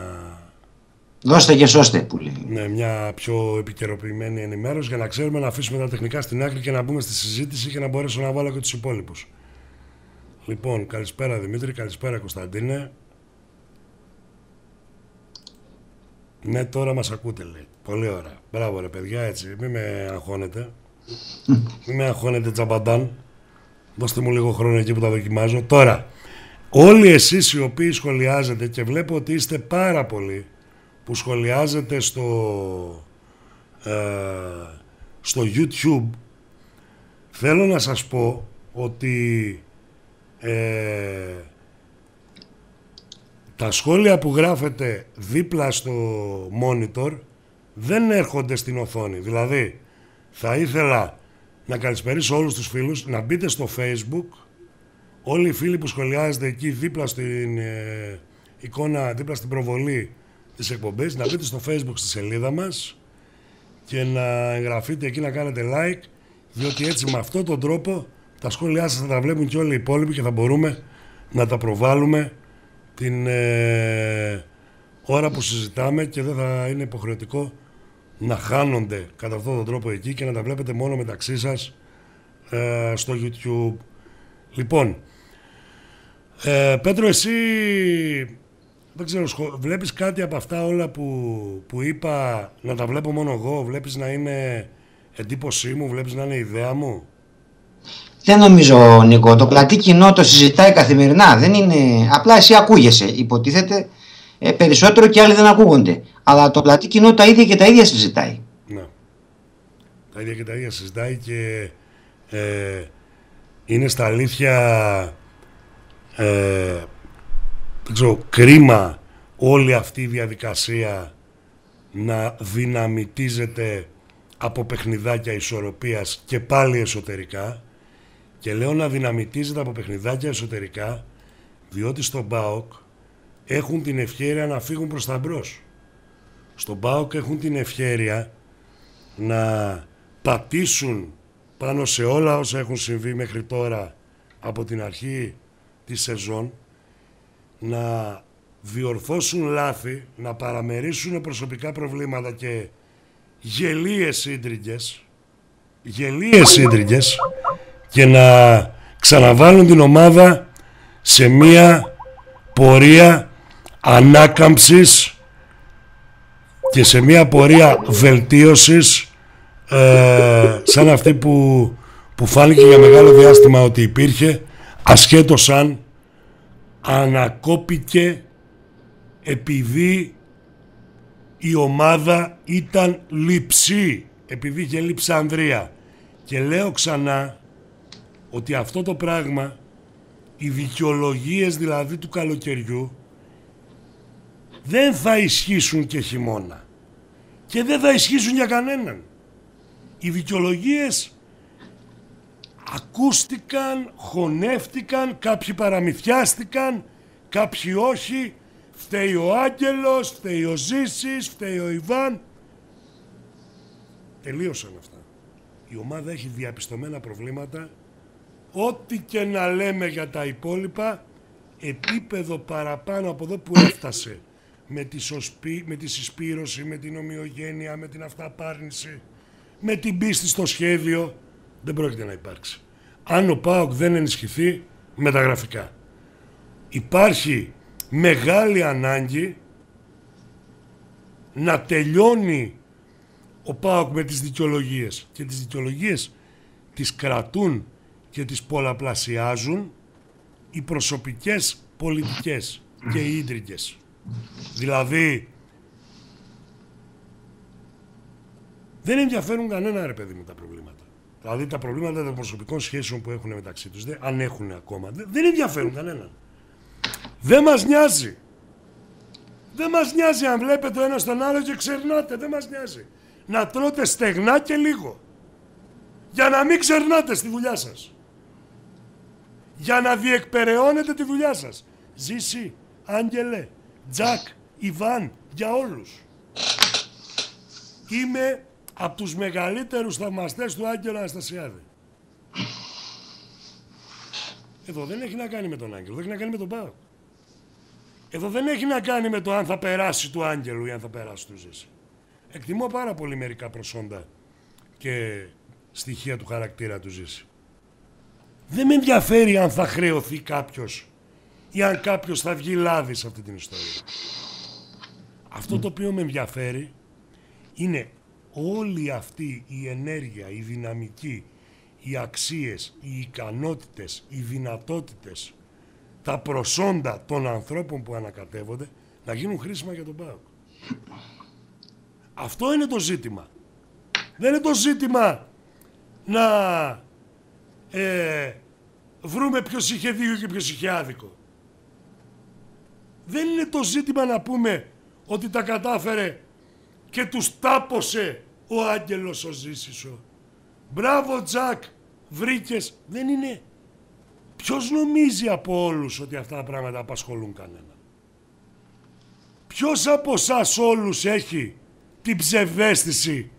[SPEAKER 1] Δώστε και σώστε που Ναι, μια πιο επικαιροποιημένη ενημέρωση για να ξέρουμε να αφήσουμε τα τεχνικά στην άκρη και να μπούμε στη συζήτηση και να μπορέσω να βάλω και τους υπόλοιπους. Λοιπόν, καλησπέρα Δημήτρη, καλησπέρα Κωνσταντίνε. Ναι, τώρα μας ακούτε λέει. Πολύ ωραία. Μπράβο ρε παιδιά, έτσι. Μην με αγχώνετε. [laughs] Μην με αγχώνετε τζαμπαντάν δώστε μου λίγο χρόνο εκεί που τα δοκιμάζω. Τώρα, όλοι εσείς οι οποίοι σχολιάζετε και βλέπω ότι είστε πάρα πολλοί που σχολιάζετε στο, ε, στο YouTube, θέλω να σας πω ότι ε, τα σχόλια που γράφετε δίπλα στο monitor δεν έρχονται στην οθόνη. Δηλαδή, θα ήθελα να καλησπερίσω όλους τους φίλους, να μπείτε στο facebook, όλοι οι φίλοι που σχολιάζετε εκεί δίπλα στην ε, εικόνα, δίπλα στην προβολή της εκπομπής, να μπείτε στο facebook στη σελίδα μας και να εγγραφείτε εκεί να κάνετε like, διότι έτσι με αυτόν τον τρόπο τα σχόλιά σας θα τα βλέπουν και όλοι οι υπόλοιποι και θα μπορούμε να τα προβάλλουμε την ε, ώρα που συζητάμε και δεν θα είναι υποχρεωτικό να χάνονται κατά αυτόν τον τρόπο εκεί και να τα βλέπετε μόνο μεταξύ σας ε, στο YouTube. Λοιπόν, ε, Πέτρο εσύ δεν βλέπεις κάτι από αυτά όλα που, που είπα να τα βλέπω μόνο εγώ, βλέπεις να είναι εντύπωσή μου, βλέπεις να είναι ιδέα μου.
[SPEAKER 2] Δεν νομίζω, Νίκο. Το πλατή κοινό το συζητάει καθημερινά. Δεν είναι... Απλά εσύ ακούγεσαι. Υποτίθεται ε, περισσότερο και άλλοι δεν ακούγονται. Αλλά το πλατή κοινό τα ίδια και τα ίδια συζητάει.
[SPEAKER 1] Ναι. Τα ίδια και τα ίδια συζητάει και ε, είναι στα αλήθεια ε, κρίμα όλη αυτή η διαδικασία να δυναμητίζεται από παιχνιδάκια ισορροπίας και πάλι εσωτερικά και λέω να δυναμητίζεται από παιχνιδάκια εσωτερικά διότι στον ΠΑΟΚ έχουν την ευχαίρεια να φύγουν προς τα μπρος. Στον ΠΑΟΚ έχουν την ευχαίρεια να πατήσουν πάνω σε όλα όσα έχουν συμβεί μέχρι τώρα από την αρχή της σεζόν, να διορθώσουν λάθη, να παραμερίσουν προσωπικά προβλήματα και γελίες σύντριγγες, γελίες σύντριγγες και να ξαναβάλουν την ομάδα σε μία πορεία ανάκαμψης και σε μια πορεία βελτίωσης ε, σαν αυτή που, που φάνηκε για μεγάλο διάστημα ότι υπήρχε ασχέτως αν ανακόπηκε επειδή η ομάδα ήταν λυψή επειδή είχε λείψει Ανδρία και λέω ξανά ότι αυτό το πράγμα οι δικαιολογίες δηλαδή του καλοκαιριού δεν θα ισχύσουν και χειμώνα. Και δεν θα ισχύσουν για κανέναν. Οι δικαιολογίες ακούστηκαν, χωνεύτηκαν, κάποιοι παραμυθιάστηκαν, κάποιοι όχι. Φταίει ο Άγγελος, φταίει ο Ζήσης, φταίει ο Ιβάν. Τελείωσαν αυτά. Η ομάδα έχει διαπιστωμένα προβλήματα. Ό,τι και να λέμε για τα υπόλοιπα, επίπεδο παραπάνω από εδώ που έφτασε με τη, με τη συσπήρωση, με την ομοιογένεια, με την αυταπάρνηση, με την πίστη στο σχέδιο, δεν πρόκειται να υπάρξει. Αν ο ΠΑΟΚ δεν ενισχυθεί με τα γραφικά. Υπάρχει μεγάλη ανάγκη να τελειώνει ο ΠΑΟΚ με τις δικαιολογίες. Και τις δικαιολογίες τις κρατούν και τις πολλαπλασιάζουν οι προσωπικές πολιτικές και οι Δηλαδή, δεν ενδιαφέρουν κανένα ρε παιδί με τα προβλήματα. Δηλαδή τα προβλήματα των προσωπικών σχέσεων που έχουν μεταξύ τους, αν έχουν ακόμα, δεν ενδιαφέρουν κανέναν. Δεν μας νοιάζει. Δεν μας νοιάζει αν βλέπετε ένα στον άλλο και ξερνάτε. Δεν μας νοιάζει. Να τρώτε στεγνά και λίγο. Για να μην ξερνάτε στη δουλειά σας. Για να διεκπεραιώνετε τη δουλειά σας. Ζήσει, άγγελε, Τζακ, Ιβάν, για όλους. Είμαι από τους μεγαλύτερους θαυμαστές του Άγγελο Αναστασιάδη. Εδώ δεν έχει να κάνει με τον Άγγελο, δεν έχει να κάνει με τον Πάο. Εδώ δεν έχει να κάνει με το αν θα περάσει του Άγγελου ή αν θα περάσει του Ζήση. Εκτιμώ πάρα πολύ μερικά προσόντα και στοιχεία του χαρακτήρα του Ζήση. Δεν με ενδιαφέρει αν θα χρεωθεί κάποιος ή αν κάποιος θα βγει λάδις σε αυτή την ιστορία. Αυτό το οποίο με ενδιαφέρει είναι όλη αυτή η ενέργεια, η δυναμική, οι αξίες, οι ικανότητες, οι δυνατότητες, τα προσόντα των ανθρώπων που ανακατεύονται να γίνουν χρήσιμα για τον ΠΑΟΚ. Αυτό είναι το ζήτημα. Δεν είναι το ζήτημα να ε, βρούμε ποιος είχε δίκιο και ποιος είχε άδικο δεν είναι το ζήτημα να πούμε ότι τα κατάφερε και τους τάποσε ο άγγελος ο Ζήσισο. Μπράβο Τζακ, βρήκες. Δεν είναι. Ποιος νομίζει από όλους ότι αυτά τα πράγματα απασχολούν κανένα. Ποιος από εσάς όλους έχει την ψευδέστηση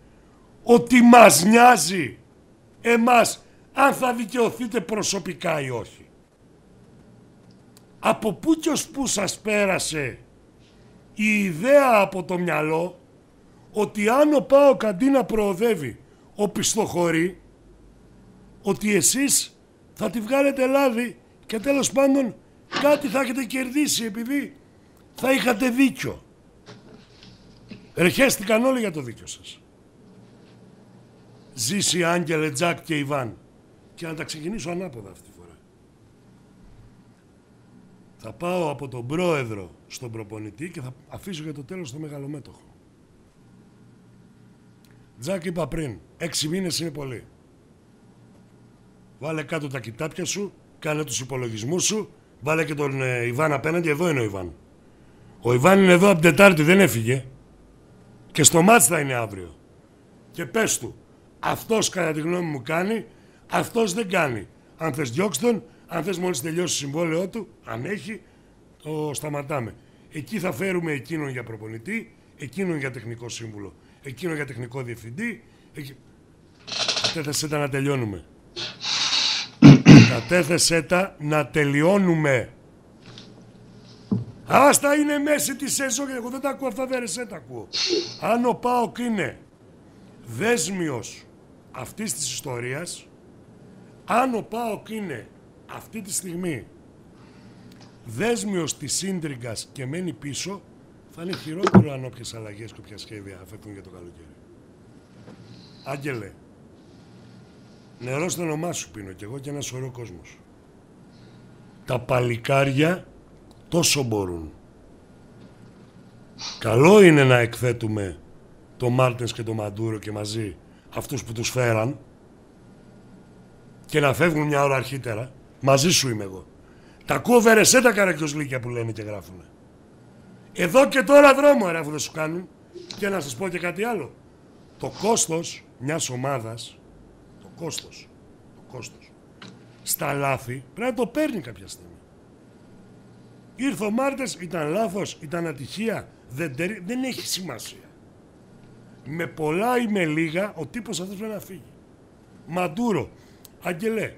[SPEAKER 1] ότι μας νοιάζει εμάς αν θα δικαιωθείτε προσωπικά ή όχι από πού και ως πού σας πέρασε η ιδέα από το μυαλό ότι αν ο Πάο Καντίνα προοδεύει, ο πιστοχωρεί, ότι εσείς θα τη βγάλετε λάδι και τέλος πάντων κάτι θα έχετε κερδίσει επειδή θα είχατε δίκιο. Ερχέστηκαν όλοι για το δίκιο σας. Ζήσει Άγγελε, Τζακ και Ιβάν. Και να τα ξεκινήσω ανάποδα αυτή. Θα πάω από τον πρόεδρο στον προπονητή και θα αφήσω για το τέλος το μεγαλομέτωχο. Τζάκ είπα πριν, έξι μήνες είναι πολύ. Βάλε κάτω τα κοιτάπια σου, κάνε τους υπολογισμούς σου, βάλε και τον ε, Ιβάν απέναντι, εδώ είναι ο Ιβάν. Ο Ιβάν είναι εδώ από την Τετάρτη, δεν έφυγε. Και στο μάτς θα είναι αύριο. Και πες του, αυτός κατά τη γνώμη μου κάνει, αυτός δεν κάνει. Αν θες διώξει τον, αν θες μόλις τελειώσει το συμβόλαιό του, αν έχει, το σταματάμε. Εκεί θα φέρουμε εκείνον για προπονητή, εκείνον για τεχνικό σύμβουλο, εκείνον για τεχνικό διευθυντή. Εκεί... Κατέθεσέ τα να τελειώνουμε. Κατέθεσέ τα να τελειώνουμε. Άστα είναι μέση τη σεζόν και εγώ δεν τα ακούω αυτά, δεν τα ακούω. Αν ο Πάοκ είναι δέσμιος αυτής της ιστορίας, αν ο Πάοκ είναι αυτή τη στιγμή δέσμιος της σύντριγκας και μένει πίσω, θα είναι χειρότερο αν όποιες αλλαγές και όποια σχέδια αφαιθούν για το καλοκαίρι. Άγγελε, νερός στο όνομά σου πίνω κι εγώ και ένα σωρό κόσμος. Τα παλικάρια τόσο μπορούν. Καλό είναι να εκθέτουμε το Μάρτενς και το Μαντούρο και μαζί αυτούς που τους φέραν και να φεύγουν μια ώρα αρχίτερα Μαζί σου είμαι εγώ. Τα ακούω τα καρακτοσλίκια που λένε και γράφουν. Εδώ και τώρα δρόμο ρε δεν σου κάνουν. Και να σας πω και κάτι άλλο. Το κόστος μιας ομάδας, το κόστος, το κόστος, στα λάθη πρέπει να το παίρνει κάποια στιγμή. Ήρθε ο Μάρτες, ήταν λάθος, ήταν ατυχία, δεν, δεν έχει σημασία. Με πολλά ή με λίγα, ο τύπος αυτός πρέπει να φύγει. Μαντούρο, Αγγελέ,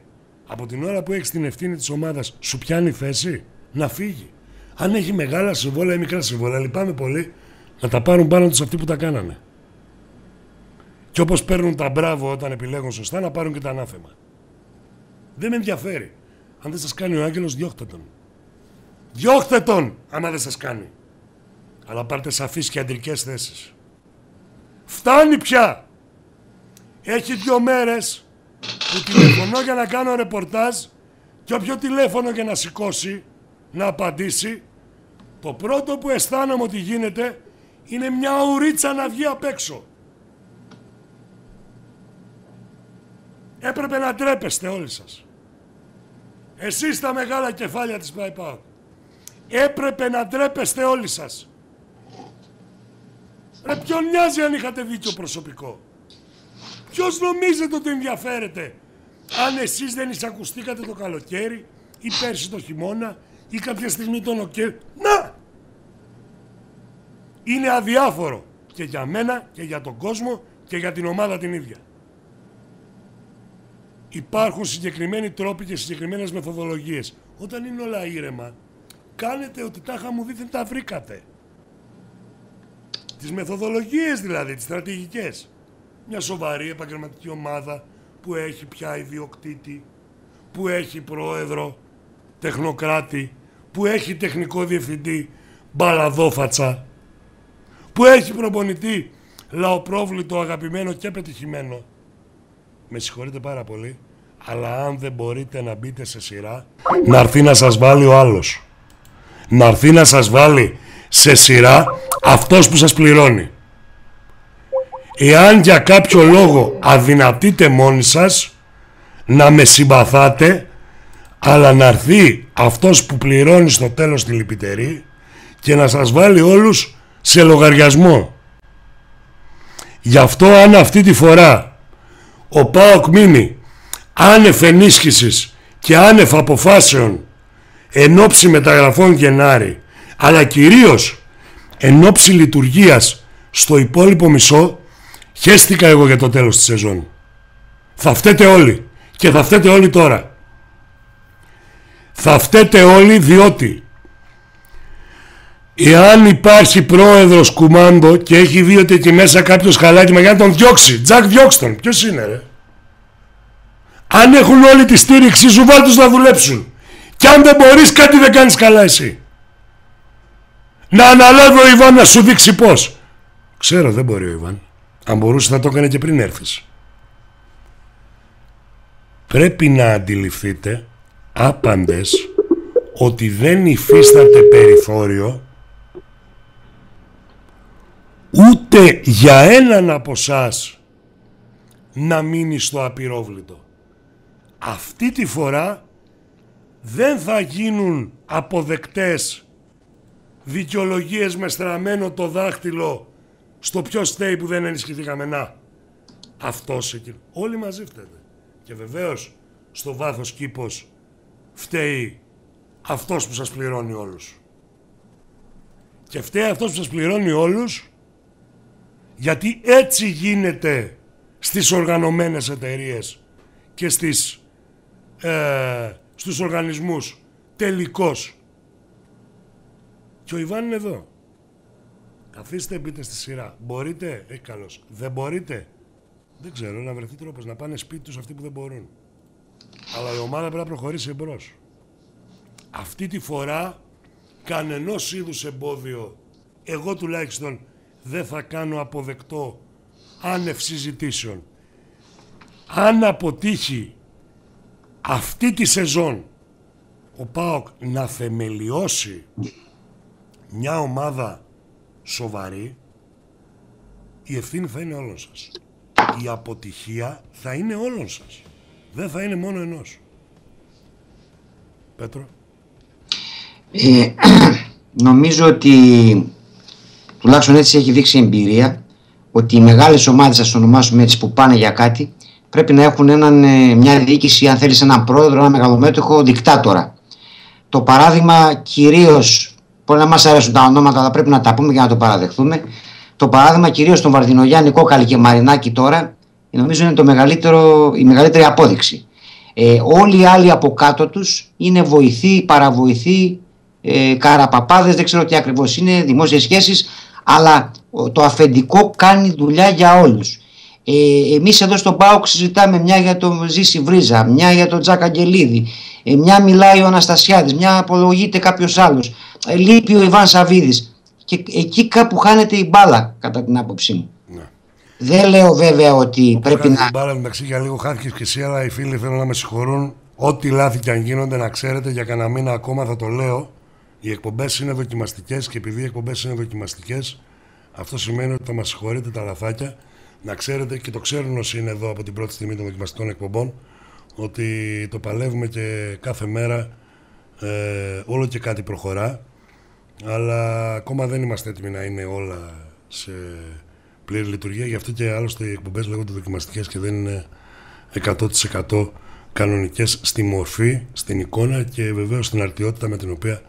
[SPEAKER 1] από την ώρα που έχεις την ευθύνη της ομάδας, σου πιάνει θέση να φύγει. Αν έχει μεγάλα συμβόλαια ή μικρά συμβόλαια, λυπάμαι πολύ να τα πάρουν πάνω τους αυτοί που τα κάνανε. Και όπως παίρνουν τα μπράβο όταν επιλέγουν σωστά, να πάρουν και τα ανάθεμα. Δεν με ενδιαφέρει. Αν δεν σας κάνει ο Άγγελος, διώχτε τον. Διώχτε τον, άμα δεν σας κάνει. Αλλά πάρτε σαφείς και αντρικές θέσεις. Φτάνει πια! Έχει δύο μέρες που τηλεφωνώ για να κάνω ρεπορτάζ και όποιο τηλέφωνο για να σηκώσει, να απαντήσει, το πρώτο που αισθάνομαι ότι γίνεται είναι μια ουρίτσα να βγει απ' έξω. Έπρεπε να ντρέπεστε όλοι σας. Εσείς τα μεγάλα κεφάλια της ΠΑΙΠΑΟ Έπρεπε να ντρέπεστε όλοι σας. Ρε ποιον νοιάζει αν είχατε δίκιο προσωπικό. Ποιος νομίζετε ότι ενδιαφέρεται αν εσείς δεν εισακουστήκατε το καλοκαίρι ή πέρσι το χειμώνα ή κάποια στιγμή τον οκέ. Να! Είναι αδιάφορο και για μένα και για τον κόσμο και για την ομάδα την ίδια. Υπάρχουν συγκεκριμένοι τρόποι και συγκεκριμένες μεθοδολογίες. Όταν είναι όλα ήρεμα, κάνετε ότι τάχα μου δίθεν τα βρήκατε. Τις μεθοδολογίες δηλαδή, τις στρατηγικές μια σοβαρή επαγγελματική ομάδα που έχει πια ιδιοκτήτη, που έχει πρόεδρο, τεχνοκράτη, που έχει τεχνικό διευθυντή, μπαλαδόφατσα, που έχει προπονητή, λαοπρόβλητο, αγαπημένο και πετυχημένο. Με συγχωρείτε πάρα πολύ, αλλά αν δεν μπορείτε να μπείτε σε σειρά, να έρθει να σας βάλει ο άλλος. Να έρθει να σας βάλει σε σειρά αυτός που σας πληρώνει. Εάν για κάποιο λόγο αδυνατείτε μόνοι σας να με συμπαθάτε αλλά να έρθει αυτός που πληρώνει στο τέλος τη λυπητερή και να σας βάλει όλους σε λογαριασμό. Γι' αυτό αν αυτή τη φορά ο ΠΑΟΚ μείνει άνευ ενίσχυσης και άνευ αποφάσεων εν ώψη μεταγραφών Γενάρη αλλά κυρίως εν ώψη λειτουργίας στο υπόλοιπο μισό Χαίστηκα εγώ για το τέλος της σεζόν. Θα φταίτε όλοι. Και θα φταίτε όλοι τώρα. Θα φταίτε όλοι διότι εάν υπάρχει πρόεδρος κουμάντο και έχει δει ότι εκεί μέσα κάποιος χαλάκι για να τον διώξει. Τζακ διώξτε τον. Ποιος είναι ρε. Αν έχουν όλοι τη στήριξη σου βάλτους να δουλέψουν. Και αν δεν μπορείς κάτι δεν κάνεις καλά εσύ. Να αναλάβει ο Ιβάν να σου δείξει πώς. Ξέρω δεν μπορεί ο Ιβάν. Αν μπορούσε θα το έκανε και πριν έρθεις. Πρέπει να αντιληφθείτε άπαντες ότι δεν υφίσταται περιθώριο ούτε για έναν από εσά να μείνει στο απειρόβλητο. Αυτή τη φορά δεν θα γίνουν αποδεκτές δικαιολογίες με στραμμένο το δάχτυλο στο ποιο στέει που δεν ενισχυθήκαμε. Να, αυτός εκεί. Όλοι μαζί φταίτε. Και βεβαίως στο βάθος κήπος φταίει αυτός που σας πληρώνει όλους. Και φταίει αυτός που σας πληρώνει όλους γιατί έτσι γίνεται στις οργανωμένες εταιρείες και στις, ε, στους οργανισμούς τελικός. Και ο Ιβάν είναι εδώ. Καθίστε, μπείτε στη σειρά. Μπορείτε, έχει καλώς. Δεν μπορείτε. Δεν ξέρω, να βρεθεί τρόπος να πάνε σπίτι τους αυτοί που δεν μπορούν. Αλλά η ομάδα πρέπει να προχωρήσει εμπρός. Αυτή τη φορά κανένα είδους εμπόδιο εγώ τουλάχιστον δεν θα κάνω αποδεκτό άνευ συζητήσεων. Αν αποτύχει αυτή τη σεζόν ο ΠΑΟΚ να θεμελιώσει μια ομάδα σοβαρή, η ευθύνη θα είναι όλων σας. Η αποτυχία θα είναι όλων σας. Δεν θα είναι μόνο ενός. Πέτρο.
[SPEAKER 2] Ε, [clears throat] νομίζω ότι τουλάχιστον έτσι έχει δείξει εμπειρία ότι οι μεγάλες ομάδες, ας το ονομάσουμε έτσι, που πάνε για κάτι πρέπει να έχουν έναν, ε, μια διοίκηση, αν θέλεις, έναν πρόεδρο, ένα μεγαλομέτωχο δικτάτορα. Το παράδειγμα κυρίως Πολλά μας αρέσουν τα ονόματα, αλλά πρέπει να τα πούμε για να το παραδεχθούμε. Το παράδειγμα κυρίως των Βαρδινογιάννη Κόκαλη και Μαρινάκη τώρα, νομίζω είναι το μεγαλύτερο, η μεγαλύτερη απόδειξη. Ε, όλοι οι άλλοι από κάτω τους είναι βοηθοί, παραβοηθοί, ε, καραπαπάδες, δεν ξέρω τι ακριβώς είναι, δημόσιες σχέσεις, αλλά το αφεντικό κάνει δουλειά για όλους. Ε, εμείς εδώ στον ΠΑΟΚ συζητάμε μια για τον Ζήση Βρίζα, μια για τον Τζάκα Αγγελίδη, ε, μια μιλάει ο Αναστασιάδης, μια απολογείται κάποιος άλλος. Ε, λείπει ο Ιβάν Σαββίδης και εκεί κάπου χάνεται η μπάλα κατά την άποψή μου. Ναι. Δεν λέω βέβαια ότι πρέπει να... Η μπάλα μεταξύ
[SPEAKER 1] για λίγο χάθηκε και εσύ αλλά οι φίλοι θέλουν να με συγχωρούν ό,τι λάθη και αν γίνονται να ξέρετε για κανένα μήνα ακόμα θα το λέω οι εκπομπές είναι δοκιμαστικές και επειδή οι εκπομπές είναι δοκιμαστικές, αυτό σημαίνει ότι θα μας συγχωρείτε τα λαθάκια να ξέρετε και το ξέρουν όσοι είναι εδώ από την πρώτη στιγμή των δοκιμαστικών εκπομπών ότι το παλεύουμε και κάθε μέρα ε, όλο και κάτι προχωρά αλλά ακόμα δεν είμαστε έτοιμοι να είναι όλα σε πλήρη λειτουργία. Γι' αυτό και άλλωστε οι εκπομπές λέγονται δοκιμαστικές και δεν είναι 100% κανονικές στη μορφή, στην εικόνα και βεβαίως στην αρτιότητα με την οποία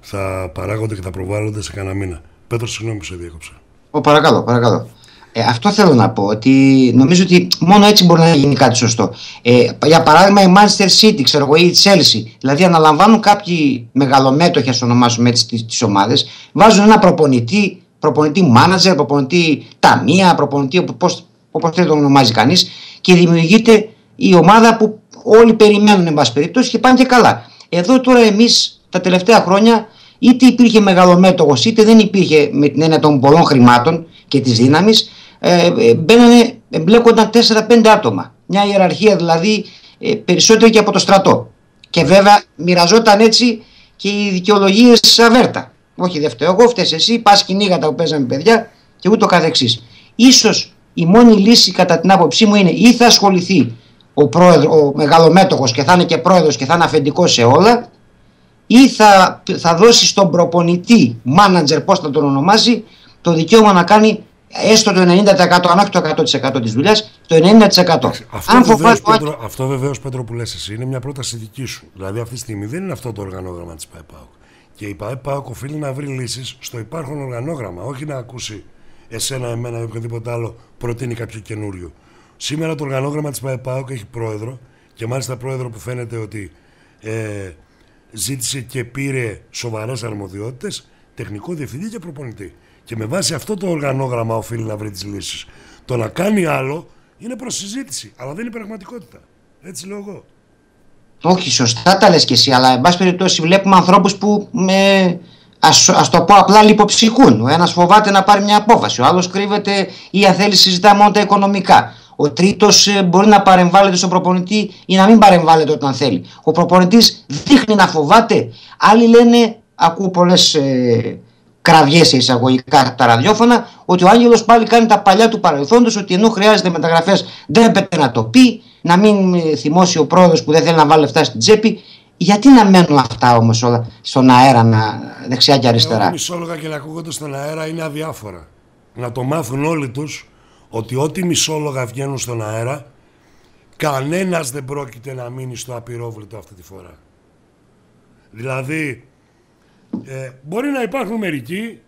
[SPEAKER 1] θα παράγονται και θα προβάλλονται σε κανένα μήνα. Πέτρο, συγγνώμη που σε διέκοψα.
[SPEAKER 2] Ο, παρακαλώ, παρακαλώ. Ε, αυτό θέλω να πω, ότι νομίζω ότι μόνο έτσι μπορεί να γίνει κάτι σωστό. Ε, για παράδειγμα η Manchester City, ξέρω εγώ, ή η Chelsea, δηλαδή αναλαμβάνουν κάποιοι μεγαλομέτωχοι, ας ονομάσουμε έτσι τις, ομάδε, ομάδες, βάζουν ένα προπονητή, προπονητή manager, προπονητή ταμεία, προπονητή, όπως, θέλει θέλει το ονομάζει κανείς, και δημιουργείται η ομάδα που όλοι περιμένουν, εν πάση περιπτώσει, και πάνε και καλά. Εδώ τώρα εμείς τα τελευταία χρόνια είτε υπήρχε μεγαλομέτωχος είτε δεν υπήρχε με την έννοια των πολλών χρημάτων και της δύναμης ε, ε μπαίνανε, εμπλέκονταν 4-5 άτομα. Μια ιεραρχία δηλαδή ε, περισσότερη και από το στρατό. Και βέβαια μοιραζόταν έτσι και οι δικαιολογίες αβέρτα. Όχι δε φταίω εγώ, φταίς εσύ, πας κυνήγατα που παίζαμε παιδιά και ούτω καθεξής. Ίσως η μόνη λύση κατά την άποψή μου είναι ή θα ασχοληθεί ο, πρόεδρο, ο μεγαλομέτωχος και θα είναι και πρόεδρος και θα είναι αφεντικός σε όλα ή θα, θα δώσει στον προπονητή, μάνατζερ πώς θα τον ονομάσει, το δικαίωμα να κάνει έστω το 90% αν όχι το 100% της δουλειάς, το 90%. Ε, αυτό αν
[SPEAKER 1] βεβαίως, Πέτρο, που λες εσύ είναι μια πρόταση δική σου. Δηλαδή αυτή τη στιγμή δεν είναι αυτό το οργανόγραμμα της ΠΑΕΠΑΟΚ. Και η ΠΑΕΠΑΟΚ οφείλει να βρει λύσεις στο υπάρχον οργανόγραμμα, όχι να ακούσει εσένα, εμένα ή οποιοδήποτε άλλο προτείνει κάποιο καινούριο. Σήμερα το οργανόγραμμα της ΠΑΕΠΑΟΚ έχει πρόεδρο και μάλιστα πρόεδρο που φαίνεται ότι ε, ζήτησε και πήρε σοβαρές αρμοδιότητες, τεχνικό διευθυντή και προπονητή. Και με βάση αυτό το οργανόγραμμα οφείλει να βρει τις λύσεις. Το να κάνει άλλο είναι προς συζήτηση, αλλά δεν είναι πραγματικότητα. Έτσι λέω εγώ.
[SPEAKER 2] Όχι, σωστά τα λες και εσύ, αλλά εν πάση περιπτώσει βλέπουμε ανθρώπους που με, Ας το πω απλά λιποψυχούν. Ο ένας φοβάται να πάρει μια απόφαση, ο άλλος κρύβεται ή αν θέλει συζητά μόνο τα οικονομικά. Ο τρίτος ε, μπορεί να παρεμβάλλεται στον προπονητή ή να μην παρεμβάλλεται όταν θέλει. Ο προπονητής δείχνει να φοβάται. Άλλοι λένε, ακούω πολλές ε, κραυγές σε εισαγωγικά τα ραδιόφωνα, ότι ο Άγγελος πάλι κάνει τα παλιά του παρελθόντος, ότι ενώ χρειάζεται μεταγραφές δεν έπρεπε να το πει, να μην θυμώσει ο πρόεδρος που δεν θέλει να βάλει λεφτά στην τσέπη. Γιατί να μένουν αυτά όμως όλα στον αέρα, να, δεξιά και αριστερά. Τα
[SPEAKER 1] μισόλογα και να ακούγονται στον αέρα είναι αδιάφορα. Να το μάθουν όλοι τους ότι ό,τι μισόλογα βγαίνουν στον αέρα, κανένας δεν πρόκειται να μείνει στο απειρόβλητο αυτή τη φορά. Δηλαδή, ε, μπορεί να υπάρχουν μερικοί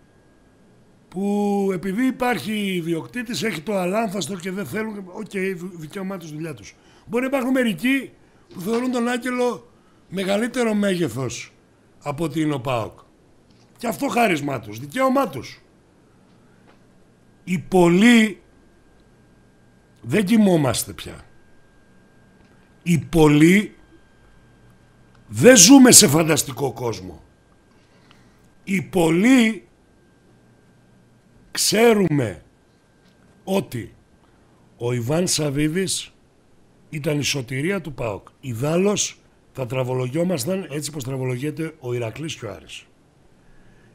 [SPEAKER 1] που επειδή υπάρχει ιδιοκτήτης, έχει το αλάνθαστο και δεν θέλουν. Οκ, okay, δικαίωμά τους δουλειά τους. Μπορεί να υπάρχουν μερικοί που θεωρούν τον Άγγελο μεγαλύτερο μέγεθος από ότι είναι ο ΠΑΟΚ. Και αυτό χάρισμά τους, δικαίωμά τους. Οι πολλοί δεν κοιμόμαστε πια. Οι πολλοί δεν ζούμε σε φανταστικό κόσμο οι πολλοί ξέρουμε ότι ο Ιβάν Σαβίδης ήταν η σωτηρία του ΠΑΟΚ. Ιδάλλως θα τραβολογιόμασταν έτσι πως τραβολογείται ο Ηρακλής και ο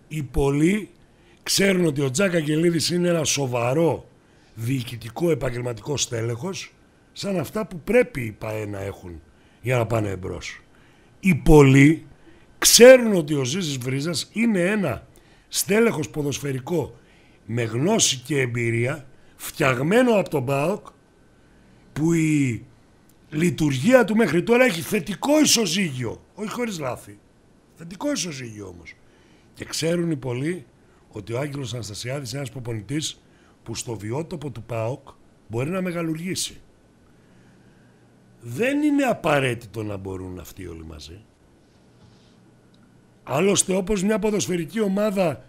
[SPEAKER 1] Οι πολλοί ξέρουν ότι ο Τζάκα Αγγελίδης είναι ένα σοβαρό διοικητικό επαγγελματικό στέλεχος σαν αυτά που πρέπει οι ΠΑΕ να έχουν για να πάνε εμπρός. Οι πολλοί Ξέρουν ότι ο Ζήσης Βρίζας είναι ένα στέλεχος ποδοσφαιρικό με γνώση και εμπειρία φτιαγμένο από τον ΠΑΟΚ που η λειτουργία του μέχρι τώρα έχει θετικό ισοζύγιο, όχι χωρίς λάθη. Θετικό ισοζύγιο όμως. Και ξέρουν οι πολλοί ότι ο Άγγελος Αναστασιάδης είναι ένας προπονητής που στο βιότοπο του ΠΑΟΚ μπορεί να μεγαλουργήσει. Δεν είναι απαραίτητο να μπορούν αυτοί όλοι μαζί. Άλλωστε, όπως μια ποδοσφαιρική ομάδα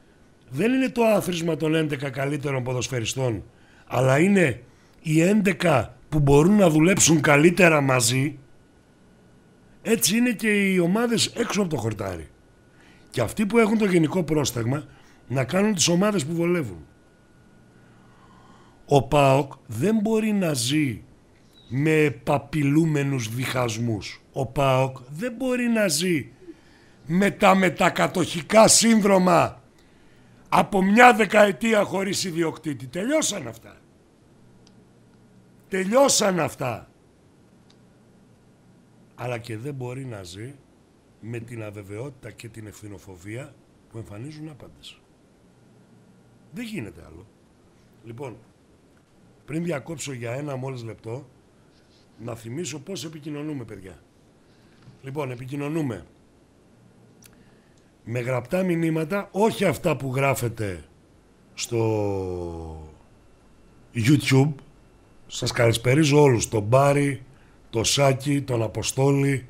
[SPEAKER 1] δεν είναι το άθροισμα των 11 καλύτερων ποδοσφαιριστών, αλλά είναι οι 11 που μπορούν να δουλέψουν καλύτερα μαζί, έτσι είναι και οι ομάδες έξω από το χορτάρι. Και αυτοί που έχουν το γενικό πρόσταγμα να κάνουν τις ομάδες που βολεύουν. Ο ΠΑΟΚ δεν μπορεί να ζει με παπιλούμενους διχασμούς. Ο ΠΑΟΚ δεν μπορεί να ζει με τα μετακατοχικά σύνδρομα από μια δεκαετία χωρίς ιδιοκτήτη. Τελειώσαν αυτά. Τελειώσαν αυτά. Αλλά και δεν μπορεί να ζει με την αβεβαιότητα και την ευθυνοφοβία που εμφανίζουν άπαντες. Δεν γίνεται άλλο. Λοιπόν, πριν διακόψω για ένα μόλις λεπτό, να θυμίσω πώς επικοινωνούμε, παιδιά. Λοιπόν, επικοινωνούμε με γραπτά μηνύματα, όχι αυτά που γράφετε στο YouTube. Σας καλησπερίζω όλους, τον Μπάρι, τον Σάκη, τον Αποστόλη.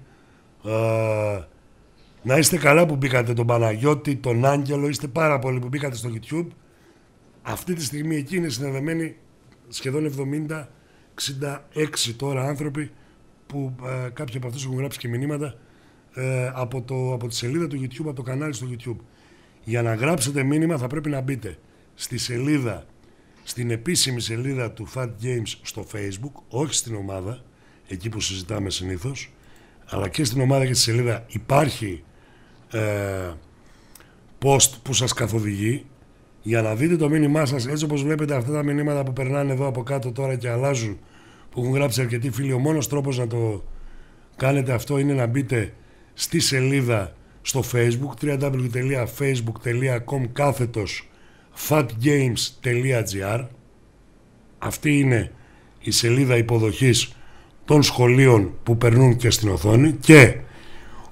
[SPEAKER 1] να είστε καλά που μπήκατε τον Παναγιώτη, τον Άγγελο, είστε πάρα πολλοί που μπήκατε στο YouTube. Αυτή τη στιγμή εκεί συνεδεμένοι συνδεδεμένοι σχεδόν 70-66 τώρα άνθρωποι που ε, κάποιοι από αυτούς έχουν γράψει και μηνύματα ε, από, το, από τη σελίδα του YouTube, από το κανάλι στο YouTube. Για να γράψετε μήνυμα θα πρέπει να μπείτε στη σελίδα, στην επίσημη σελίδα του Fat Games στο Facebook, όχι στην ομάδα, εκεί που συζητάμε συνήθως, αλλά και στην ομάδα και στη σελίδα υπάρχει ε, post που σας καθοδηγεί για να δείτε το μήνυμά σας έτσι όπως βλέπετε αυτά τα μηνύματα που περνάνε εδώ από κάτω τώρα και αλλάζουν που έχουν γράψει αρκετοί φίλοι ο μόνος τρόπος να το κάνετε αυτό είναι να μπείτε στη σελίδα στο facebook www.facebook.com κάθετος fatgames.gr Αυτή είναι η σελίδα υποδοχής των σχολείων που περνούν και στην οθόνη και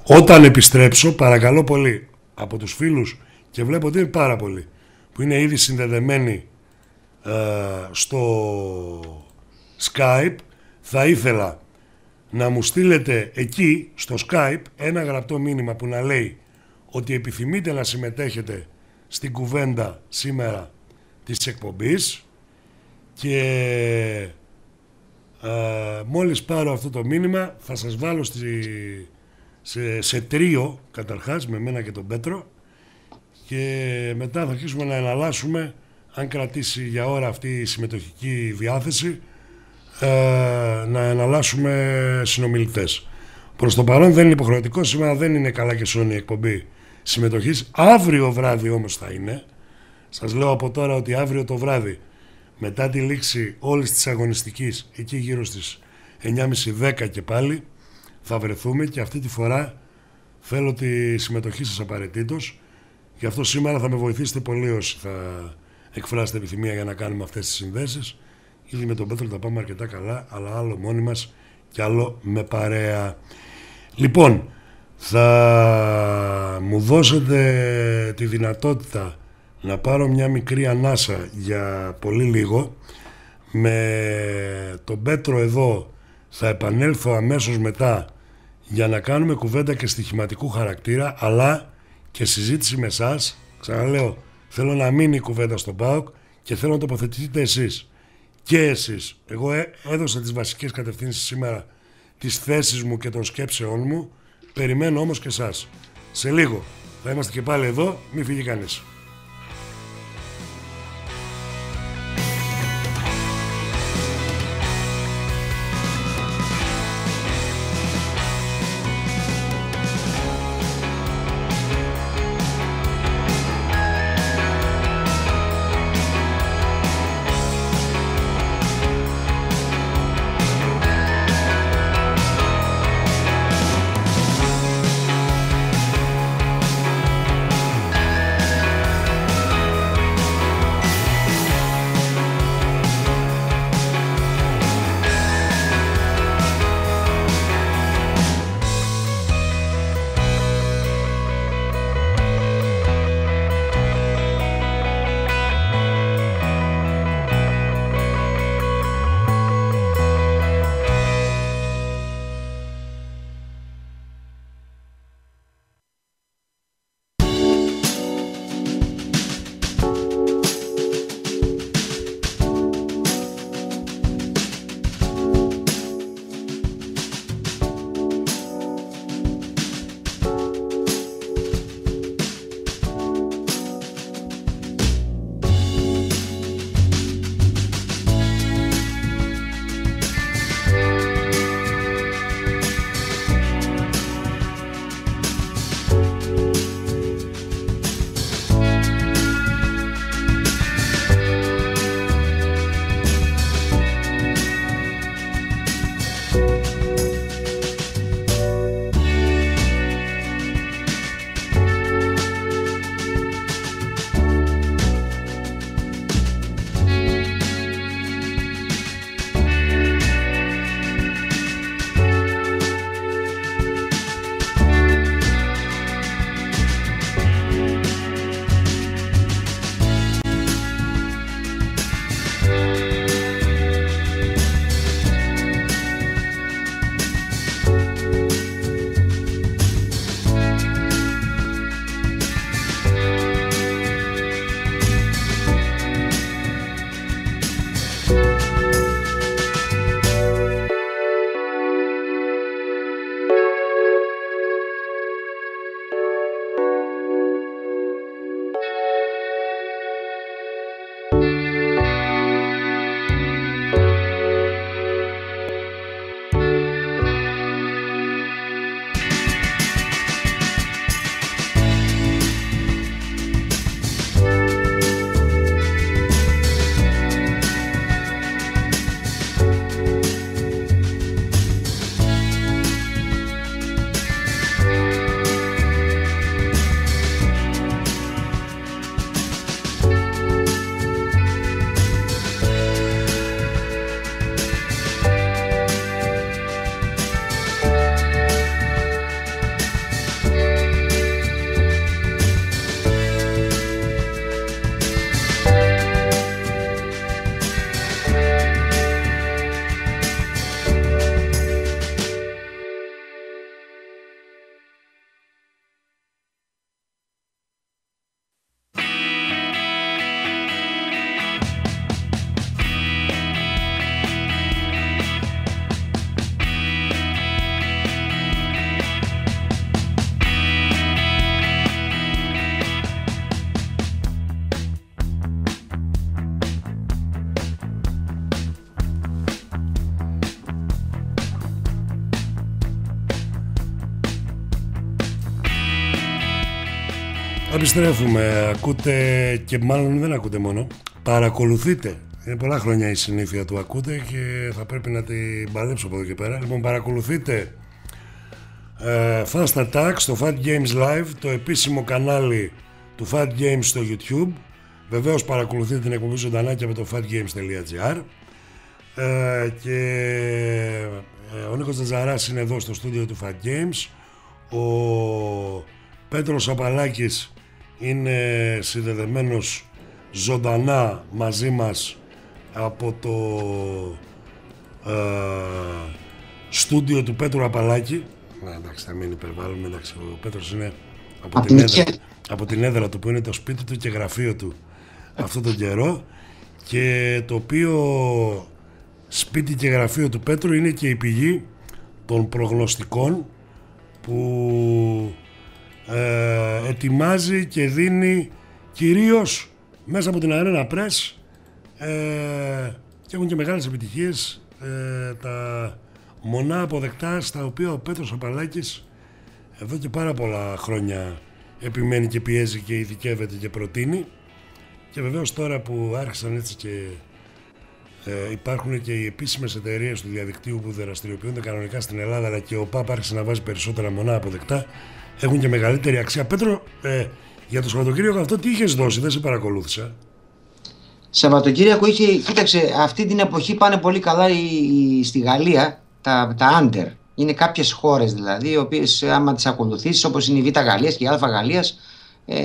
[SPEAKER 1] όταν επιστρέψω παρακαλώ πολύ από τους φίλους και βλέπω ότι είναι πάρα πολύ που είναι ήδη συνδεδεμένοι ε, στο Skype θα ήθελα να μου στείλετε εκεί στο Skype ένα γραπτό μήνυμα που να λέει ότι επιθυμείτε να συμμετέχετε στην κουβέντα σήμερα της εκπομπής και ε, μόλις πάρω αυτό το μήνυμα θα σας βάλω στη, σε, τρίο καταρχάς με μένα και τον Πέτρο και μετά θα αρχίσουμε να εναλλάσσουμε αν κρατήσει για ώρα αυτή η συμμετοχική διάθεση ε, να εναλλάσσουμε συνομιλητές. Προς το παρόν δεν είναι υποχρεωτικό, σήμερα δεν είναι καλά και σώνη η εκπομπή συμμετοχής. Αύριο βράδυ όμως θα είναι. Σας λέω από τώρα ότι αύριο το βράδυ, μετά τη λήξη όλης της αγωνιστικής εκεί γύρω στις 9.30-10 και πάλι, θα βρεθούμε και αυτή τη φορά θέλω τη συμμετοχή σας απαραίτητος. Γι' αυτό σήμερα θα με βοηθήσετε πολύ όσοι θα εκφράσετε επιθυμία για να κάνουμε αυτές τις συνδέσεις. Ήδη με τον Πέτρο τα πάμε αρκετά καλά, αλλά άλλο μόνοι μας και άλλο με παρέα. Λοιπόν, θα μου δώσετε τη δυνατότητα να πάρω μια μικρή ανάσα για πολύ λίγο. Με τον Πέτρο εδώ θα επανέλθω αμέσως μετά για να κάνουμε κουβέντα και στοιχηματικού χαρακτήρα, αλλά και συζήτηση με εσάς. Ξαναλέω, θέλω να μείνει η κουβέντα στον ΠΑΟΚ και θέλω να τοποθετηθείτε εσείς και εσείς, Εγώ ε, έδωσα τις βασικές κατευθύνσεις σήμερα τις θέσεις μου και των σκέψεών μου. Περιμένω όμως και εσάς. Σε λίγο θα είμαστε και πάλι εδώ. Μην φύγει κανείς. Επιστρέφουμε. Ακούτε και μάλλον δεν ακούτε μόνο. Παρακολουθείτε. Είναι πολλά χρόνια η συνήθεια του ακούτε και θα πρέπει να την παρέψω από εδώ και πέρα. Λοιπόν, παρακολουθείτε ε, Fast Attack στο Fat Games Live, το επίσημο κανάλι του Fat Games στο YouTube. Βεβαίως παρακολουθείτε την εκπομπή ζωντανά και από το fatgames.gr ε, και ε, ο Νίκος Τζαζαράς είναι εδώ στο στούντιο του Fat Games. Ο Πέτρος Απαλάκης είναι συνδεδεμένος ζωντανά μαζί μας από το ε, στούντιο του Πέτρου Απαλάκη. Να, εντάξει, θα μην υπερβάλλουμε, εντάξει, ο Πέτρος είναι από, την, έδρα, από του που είναι το σπίτι του και γραφείο του αυτό τον καιρό και το οποίο σπίτι και γραφείο του Πέτρου είναι και η πηγή των προγνωστικών που ε, ετοιμάζει και δίνει κυρίως μέσα από την Arena Press ε, και έχουν και μεγάλες επιτυχίες ε, τα μονά αποδεκτά στα οποία ο Πέτρος Απαλάκης εδώ και πάρα πολλά χρόνια επιμένει και πιέζει και ειδικεύεται και προτείνει και βεβαίως τώρα που άρχισαν έτσι και ε, υπάρχουν και οι επίσημες εταιρείες του διαδικτύου που δραστηριοποιούνται κανονικά στην Ελλάδα αλλά και ο ΠΑΠ άρχισε να βάζει περισσότερα μονά αποδεκτά έχουν και μεγαλύτερη αξία. Πέτρο,
[SPEAKER 2] ε, για το Σαββατοκύριακο αυτό τι είχες δώσει, δεν σε παρακολούθησα. Σαββατοκύριακο είχε, κοίταξε, αυτή την εποχή πάνε πολύ καλά η, στη Γαλλία τα, τα under. Είναι κάποιες χώρες δηλαδή, οι οποίες άμα τις ακολουθήσεις όπως είναι η Β Γαλλίας και η Α Γαλλίας, ε,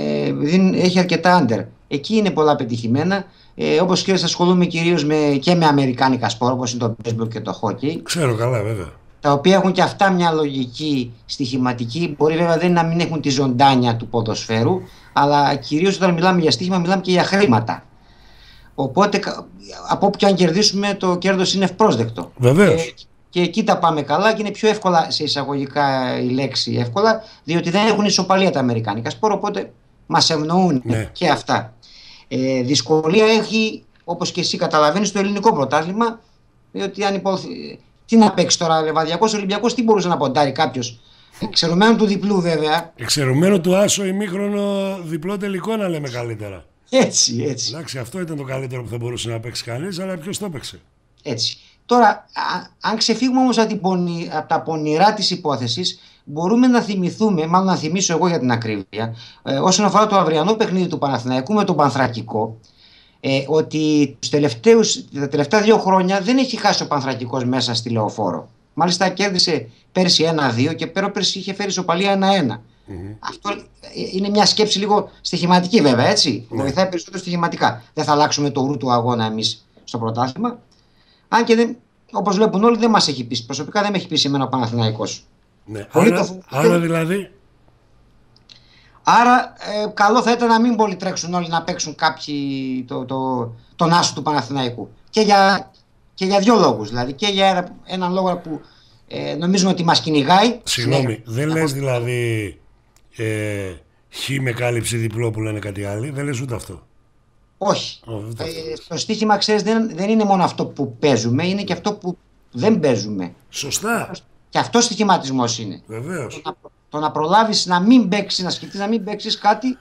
[SPEAKER 2] έχει αρκετά under. Εκεί είναι πολλά πετυχημένα. Ε, όπως και ασχολούμαι κυρίως και με αμερικάνικα σπορ, όπως είναι το baseball και το hockey. Ξέρω καλά, βέβαια τα οποία έχουν και αυτά μια λογική στοιχηματική. Μπορεί βέβαια δεν να μην έχουν τη ζωντάνια του ποδοσφαίρου, αλλά κυρίως όταν μιλάμε για στοίχημα μιλάμε και για χρήματα. Οπότε από όπου και αν κερδίσουμε το κέρδος είναι ευπρόσδεκτο. Βεβαίως. Και, και εκεί τα πάμε καλά και είναι πιο εύκολα σε εισαγωγικά η λέξη εύκολα, διότι δεν έχουν ισοπαλία τα αμερικάνικα σπορ, οπότε μας ευνοούν ναι. και αυτά. Ε, δυσκολία έχει, όπως και εσύ καταλαβαίνεις, το ελληνικό πρωτάθλημα, διότι αν υποθ... Τι να παίξει τώρα λεβαδιακό Ολυμπιακός, τι μπορούσε να ποντάρει κάποιος. Εξαιρουμένου του διπλού βέβαια. Εξαιρουμένου του άσο ημίχρονο διπλό τελικό να λέμε καλύτερα. Έτσι,
[SPEAKER 1] έτσι. Εντάξει, αυτό ήταν το καλύτερο που θα μπορούσε να παίξει κανείς, αλλά ποιος το έπαιξε.
[SPEAKER 2] Έτσι. Τώρα, αν ξεφύγουμε όμως από τα πονηρά της υπόθεσης, μπορούμε να θυμηθούμε, μάλλον να θυμίσω εγώ για την ακρίβεια, ε, όσον αφορά το αυριανό παιχνίδι του Παναθηναϊκού με τον Πανθρακικό, ε, ότι τα τελευταία δύο χρόνια δεν έχει χάσει ο πανθρακικός μέσα στη Λεωφόρο. Μάλιστα κέρδισε πέρσι 1-2 και πέρα πέρσι είχε φέρει σοπαλία 1-1. Αυτό ε, είναι μια σκέψη λίγο στοιχηματική βέβαια, έτσι. Mm-hmm. Βοηθάει περισσότερο στοιχηματικά. Δεν θα αλλάξουμε το ρου του αγώνα εμείς στο πρωτάθλημα. Αν και δεν, όπως βλέπουν όλοι δεν μας έχει πει Προσωπικά δεν με έχει πει εμένα ο Παναθηναϊκός. Ναι. Άρα, άρα δηλαδή Άρα ε, καλό θα ήταν να μην πολύ τρέξουν όλοι να παίξουν κάποιοι το, το, τον άσο του Παναθηναϊκού. Και για, και για δύο λόγους. δηλαδή. Και για έναν λόγο που ε, νομίζουμε ότι μας κυνηγάει. Συγγνώμη, ναι.
[SPEAKER 1] δεν λες δηλαδή ε, χ με κάλυψη διπλό που λένε κάτι άλλο. Δεν λες ούτε αυτό.
[SPEAKER 2] Όχι. Το ούτε αυτό. στο στοίχημα ξέρεις, δεν, δεν είναι μόνο αυτό που παίζουμε, είναι και αυτό που δεν παίζουμε. Σωστά. Και αυτός στοιχηματισμός είναι. Βεβαίως. Το να προλάβεις να μην παίξεις, να σκεφτείς να μην παίξεις κάτι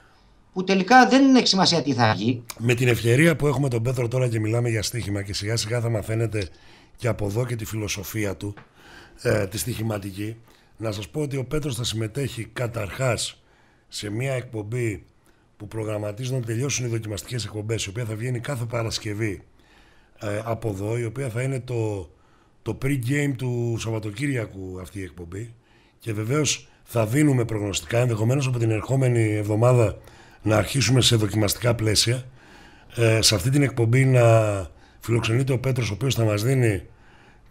[SPEAKER 2] που τελικά δεν έχει σημασία τι θα βγει. Με την ευκαιρία που έχουμε τον Πέτρο τώρα
[SPEAKER 1] και μιλάμε για στοίχημα και σιγά σιγά θα μαθαίνετε και από εδώ και τη φιλοσοφία του, ε, τη στοιχηματική, να σας πω ότι ο Πέτρος θα συμμετέχει καταρχάς σε μια εκπομπή που προγραμματίζουν να τελειώσουν οι δοκιμαστικές εκπομπές, η οποία θα βγαίνει κάθε Παρασκευή ε, από εδώ, η οποία θα είναι το, το pre-game του Σαββατοκύριακου αυτή η εκπομπή και βεβαίως θα δίνουμε προγνωστικά, ενδεχομένως από την ερχόμενη εβδομάδα να αρχίσουμε σε δοκιμαστικά πλαίσια. Ε, σε αυτή την εκπομπή να φιλοξενείται ο Πέτρος ο οποίος θα μας δίνει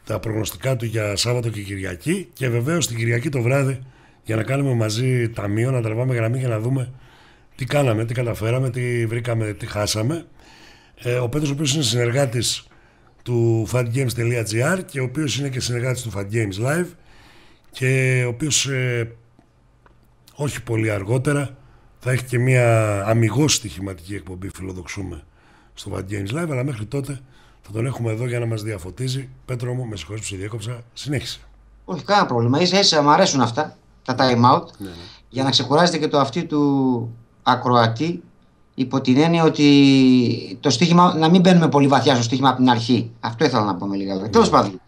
[SPEAKER 1] τα προγνωστικά του για Σάββατο και Κυριακή και βεβαίως την Κυριακή το βράδυ για να κάνουμε μαζί ταμείο, να τραβάμε γραμμή και να δούμε τι κάναμε, τι καταφέραμε, τι βρήκαμε, τι χάσαμε. Ε, ο Πέτρος ο οποίος είναι συνεργάτης του fatgames.gr και ο οποίος είναι και συνεργάτης του Games Live και ο οποίος ε, όχι πολύ αργότερα, θα έχει και μια αμυγό στοιχηματική εκπομπή, φιλοδοξούμε, στο Bad Games Live, αλλά μέχρι τότε θα τον έχουμε εδώ για να μας διαφωτίζει. Πέτρο μου, με συγχωρείτε που σε διέκοψα, συνέχισε.
[SPEAKER 2] Όχι, κανένα πρόβλημα. Είσαι έτσι, μου αρέσουν αυτά, τα time out, ναι, ναι. για να ξεκουράζεται και το αυτή του ακροατή, υπό την έννοια ότι το στοίχημα, να μην μπαίνουμε πολύ βαθιά στο στοίχημα από την αρχή. Αυτό ήθελα να πω με λίγα λόγια. τέλο ναι. Τέλος πάντων,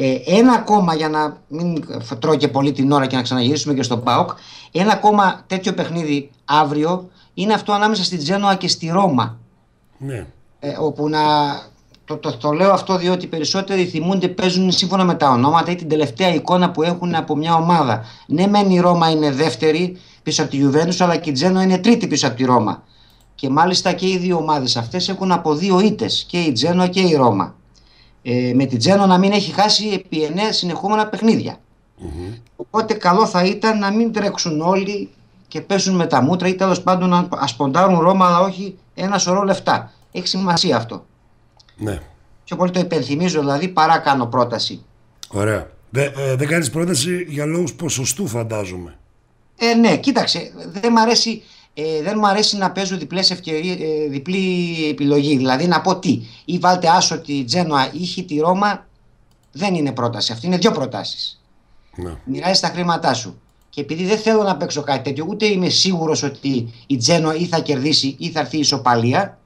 [SPEAKER 2] ε, ένα ακόμα, για να μην τρώει και πολύ την ώρα και να ξαναγυρίσουμε και στον ΠΑΟΚ, ένα ακόμα τέτοιο παιχνίδι αύριο είναι αυτό ανάμεσα στη Τζένοα και στη Ρώμα. Ναι. Ε, όπου να... Το, λέω αυτό διότι οι περισσότεροι θυμούνται παίζουν σύμφωνα με τα ονόματα ή την τελευταία εικόνα που έχουν από μια ομάδα. Ναι, μεν η Ρώμα είναι δεύτερη πίσω από τη Γιουβέντους, αλλά και η Τζένοα είναι τρίτη πίσω από τη Ρώμα. Και μάλιστα και οι δύο ομάδες αυτές έχουν από δύο ήττες, και η Τζένο και η Ρώμα. Ε, με την Τζένο να μην έχει χάσει επί εννέα συνεχόμενα Οπότε καλό θα ήταν να μην τρέξουν όλοι και πέσουν με τα μούτρα ή τέλος πάντων να ασποντάρουν Ρώμα, αλλά όχι ένα σωρό λεφτά. Έχει σημασία αυτό. Ναι. Πιο πολύ το υπενθυμίζω, δηλαδή παρά κάνω πρόταση.
[SPEAKER 1] Ωραία. Ε, δεν ε, κάνεις πρόταση για λόγους ποσοστού, φαντάζομαι.
[SPEAKER 2] Ε, ναι, κοίταξε. Δεν μ' αρέσει ε, δεν μου αρέσει να παίζω ε, διπλή επιλογή. Δηλαδή να πω τι, ή βάλτε άσο τη Τζένοα ή τη Ρώμα, δεν είναι πρόταση αυτή, είναι δύο προτάσεις. Ναι. Μοιράζεις τα χρήματά σου. Και επειδή δεν θέλω να παίξω κάτι τέτοιο, ούτε είμαι σίγουρος ότι η Τζένοα ή θα κερδίσει ή θα έρθει η ισοπαλία.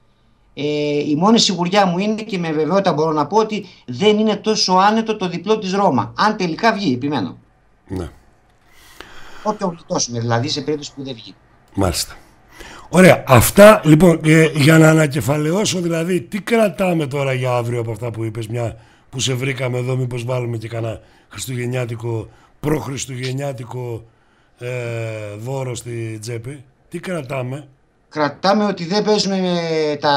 [SPEAKER 2] Ε, η μόνη σιγουριά μου είναι και με βεβαιότητα μπορώ να πω ότι δεν είναι τόσο άνετο το διπλό της Ρώμα. Αν τελικά βγει, επιμένω. Ναι. Ό,τι γλιτώσουμε δηλαδή σε περίπτωση που δεν βγει.
[SPEAKER 1] Μάλιστα. Ωραία. Αυτά λοιπόν ε, για να ανακεφαλαιώσω δηλαδή τι κρατάμε τώρα για αύριο από αυτά που είπες μια που σε βρήκαμε εδώ μήπως βάλουμε και κανένα χριστουγεννιάτικο προχριστουγεννιάτικο ε, δώρο στη τσέπη. Τι
[SPEAKER 2] κρατάμε. Κρατάμε ότι δεν παίζουμε τα,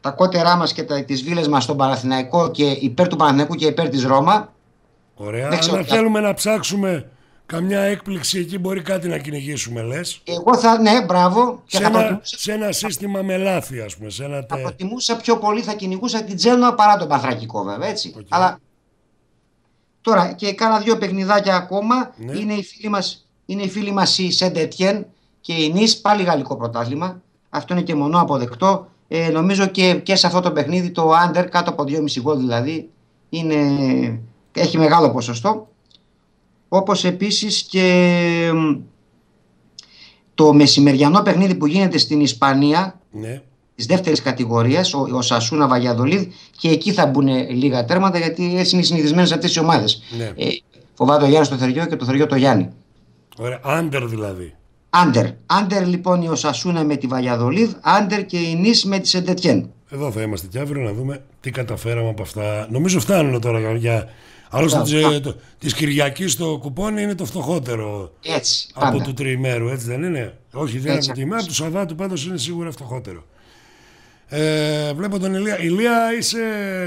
[SPEAKER 2] τα κότερά μας και τα, τις βίλες μας στον Παναθηναϊκό και υπέρ του Παναθηναϊκού και υπέρ της Ρώμα. Ωραία. Αλλά θέλουμε
[SPEAKER 1] να ψάξουμε Καμιά έκπληξη εκεί μπορεί κάτι να κυνηγήσουμε, λες. Εγώ θα.
[SPEAKER 2] Ναι, μπράβο. Και σε, θα ένα, προτιμούσα... σε ένα σύστημα με λάθη, ας πούμε. ένα θα προτιμούσα πιο πολύ, θα κυνηγούσα την Τζένοα παρά τον Παθρακικό, βέβαια. Έτσι. Okay. Αλλά τώρα και κάνα δύο παιχνιδάκια ακόμα. Ναι. Είναι οι φίλοι μας οι η Σεντετιέν και η Νη, πάλι γαλλικό πρωτάθλημα. Αυτό είναι και μονό αποδεκτό. Ε, νομίζω και, και σε αυτό το παιχνίδι το Άντερ κάτω από 2,5 γκολ δηλαδή είναι, έχει μεγάλο ποσοστό όπως επίσης και το μεσημεριανό παιχνίδι που γίνεται στην Ισπανία ναι. της δεύτερης κατηγορίας, ο, ο Σασούνα Βαγιαδολίδ, και εκεί θα μπουν λίγα τέρματα γιατί έτσι είναι συνηθισμένες αυτές οι ομάδες. Ναι. Ε, φοβάται ο Γιάννης το Θεριό και το Θεριό το Γιάννη. Ωραία, άντερ δηλαδή. Άντερ. Άντερ λοιπόν η Σασούνα με τη Βαγιαδολίδ, άντερ και η Νίσ με τη Σεντετιέν. Εδώ
[SPEAKER 1] θα είμαστε και αύριο να δούμε τι καταφέραμε από αυτά. Νομίζω φτάνουν τώρα για, Άλλωστε τη Κυριακή ε, το κουπόνι είναι το φτωχότερο έτσι, από του τριημέρου, έτσι δεν είναι. Όχι, δεν είναι από το μέρα, του Σαββάτου πάντως είναι σίγουρα φτωχότερο. Ε, βλέπω τον Ηλία. Ηλία, είσαι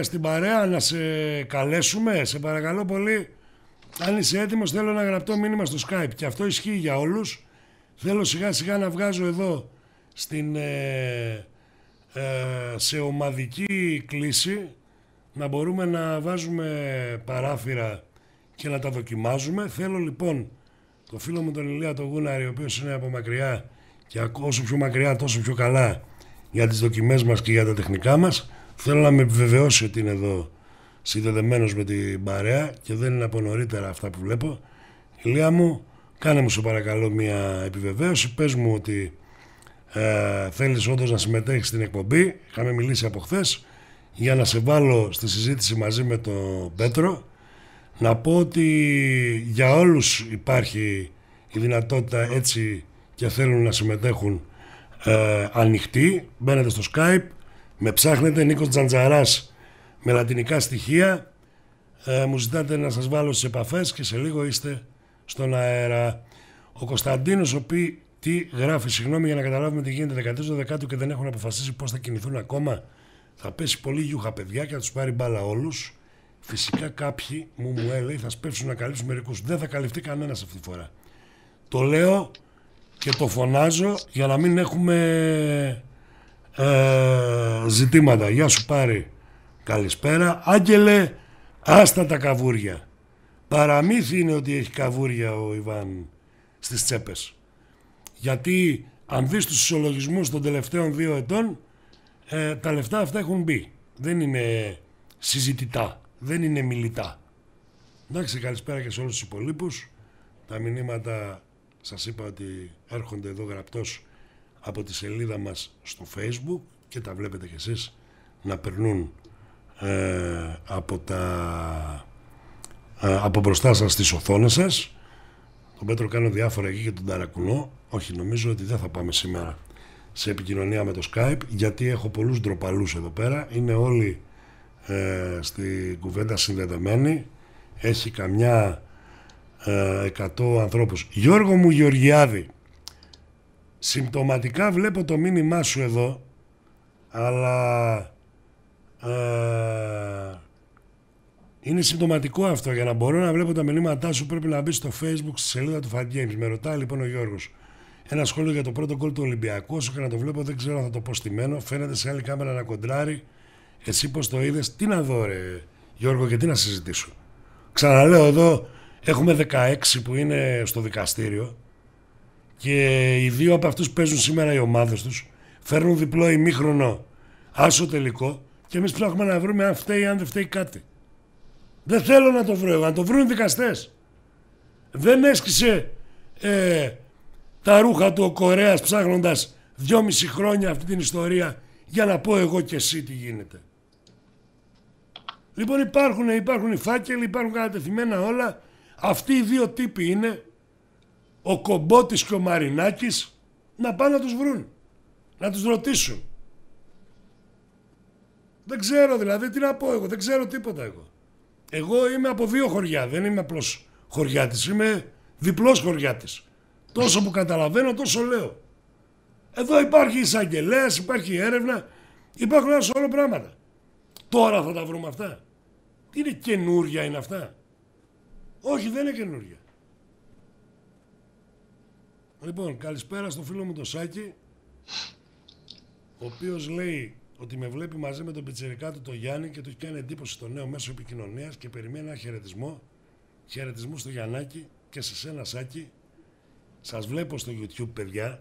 [SPEAKER 1] στην παρέα να σε καλέσουμε. Σε παρακαλώ πολύ. Αν είσαι έτοιμος, θέλω να γραπτώ μήνυμα στο Skype. Και αυτό ισχύει για όλους. Θέλω σιγά σιγά να βγάζω εδώ στην, ε, ε, σε ομαδική κλίση να μπορούμε να βάζουμε παράθυρα και να τα δοκιμάζουμε. Θέλω λοιπόν το φίλο μου τον Ηλία τον Γούναρη, ο οποίος είναι από μακριά και όσο πιο μακριά τόσο πιο καλά για τις δοκιμές μας και για τα τεχνικά μας, θέλω να με επιβεβαιώσει ότι είναι εδώ συνδεδεμένος με την παρέα και δεν είναι από νωρίτερα αυτά που βλέπω. Ηλία μου, κάνε μου σου παρακαλώ μια επιβεβαίωση, πες μου ότι ε, θέλεις όντως να συμμετέχεις στην εκπομπή, είχαμε μιλήσει από χθες, για να σε βάλω στη συζήτηση μαζί με τον Πέτρο να πω ότι για όλους υπάρχει η δυνατότητα έτσι και θέλουν να συμμετέχουν ε, ανοιχτοί. Μπαίνετε στο Skype, με ψάχνετε, Νίκος Τζαντζαράς με λατινικά στοιχεία. Ε, μου ζητάτε να σας βάλω στις επαφές και σε λίγο είστε στον αέρα. Ο Κωνσταντίνος, ο οποίος τι γράφει, συγγνώμη για να καταλάβουμε τι γίνεται, 13 Δεκάτου και δεν έχουν αποφασίσει πώς θα κινηθούν ακόμα. Θα πέσει πολύ γιούχα παιδιά και θα τους πάρει μπάλα όλους. Φυσικά κάποιοι μου μου έλεγε θα σπεύσουν να καλύψουν μερικούς. Δεν θα καλυφθεί κανένας αυτή τη φορά. Το λέω και το φωνάζω για να μην έχουμε ε, ζητήματα. Γεια σου πάρει. Καλησπέρα. Άγγελε, άστα τα καβούρια. Παραμύθι είναι ότι έχει καβούρια ο Ιβάν στις τσέπες. Γιατί αν δεις τους ισολογισμούς των τελευταίων δύο ετών, ε, τα λεφτά αυτά έχουν μπει. Δεν είναι συζητητά, δεν είναι μιλητά. Εντάξει, καλησπέρα και σε όλους τους υπολείπους. Τα μηνύματα σας είπα ότι έρχονται εδώ γραπτός από τη σελίδα μας στο facebook και τα βλέπετε κι εσείς να περνούν ε, από, τα, ε, από μπροστά σας στις οθόνες σας. Τον Πέτρο κάνω διάφορα εκεί και τον ταρακουνώ. Όχι, νομίζω ότι δεν θα πάμε σήμερα σε επικοινωνία με το Skype γιατί έχω πολλούς ντροπαλούς εδώ πέρα είναι όλοι ε, στη κουβέντα συνδεδεμένοι έχει καμιά ε, 100 ανθρώπους Γιώργο μου Γεωργιάδη συμπτωματικά βλέπω το μήνυμά σου εδώ αλλά ε, είναι συμπτωματικό αυτό για να μπορώ να βλέπω τα μηνύματά σου πρέπει να μπεις στο facebook στη σελίδα του Fat Games με ρωτάει λοιπόν ο Γιώργος ένα σχόλιο για το πρώτο γκολ του Ολυμπιακού. Όσο και να το βλέπω, δεν ξέρω αν θα το πω στημένο. Φαίνεται σε άλλη κάμερα να κοντράρει. Εσύ πώς το είδες, τι να δω, ρε, Γιώργο, και τι να συζητήσω. Ξαναλέω εδώ, έχουμε 16 που είναι στο δικαστήριο και οι δύο από αυτούς παίζουν σήμερα οι ομάδες τους. Φέρνουν διπλό ημίχρονο, άσο τελικό και εμείς ψάχνουμε να βρούμε αν φταίει ή αν δεν φταίει κάτι. Δεν θέλω να το βρω, να το βρουν δικαστές. Δεν έσκησε ε, τα ρούχα του ο Κορέας ψάχνοντας δυόμιση χρόνια αυτή την ιστορία για να πω εγώ και εσύ τι γίνεται. Λοιπόν υπάρχουν, υπάρχουν οι φάκελοι, υπάρχουν κατατεθειμένα όλα. Αυτοί οι δύο τύποι είναι ο Κομπότης και ο Μαρινάκης να πάνε να τους βρουν, να τους ρωτήσουν. Δεν ξέρω δηλαδή τι να πω εγώ, δεν ξέρω τίποτα εγώ. Εγώ είμαι από δύο χωριά, δεν είμαι απλώς χωριάτης, είμαι διπλός χωριάτης. Τόσο που καταλαβαίνω, τόσο λέω. Εδώ υπάρχει εισαγγελέας, υπάρχει έρευνα, υπάρχουν ένα σωρό πράγματα. Τώρα θα τα βρούμε αυτά. Τι είναι καινούρια είναι αυτά. Όχι, δεν είναι καινούρια. Λοιπόν, καλησπέρα στο φίλο μου το Σάκη, ο οποίος λέει ότι με βλέπει μαζί με τον πιτσερικά του το Γιάννη και του έχει κάνει εντύπωση στο νέο μέσο επικοινωνίας και περιμένει ένα χαιρετισμό. Χαιρετισμού στο Γιαννάκη και σε σένα, Σάκη, σας βλέπω στο YouTube, παιδιά.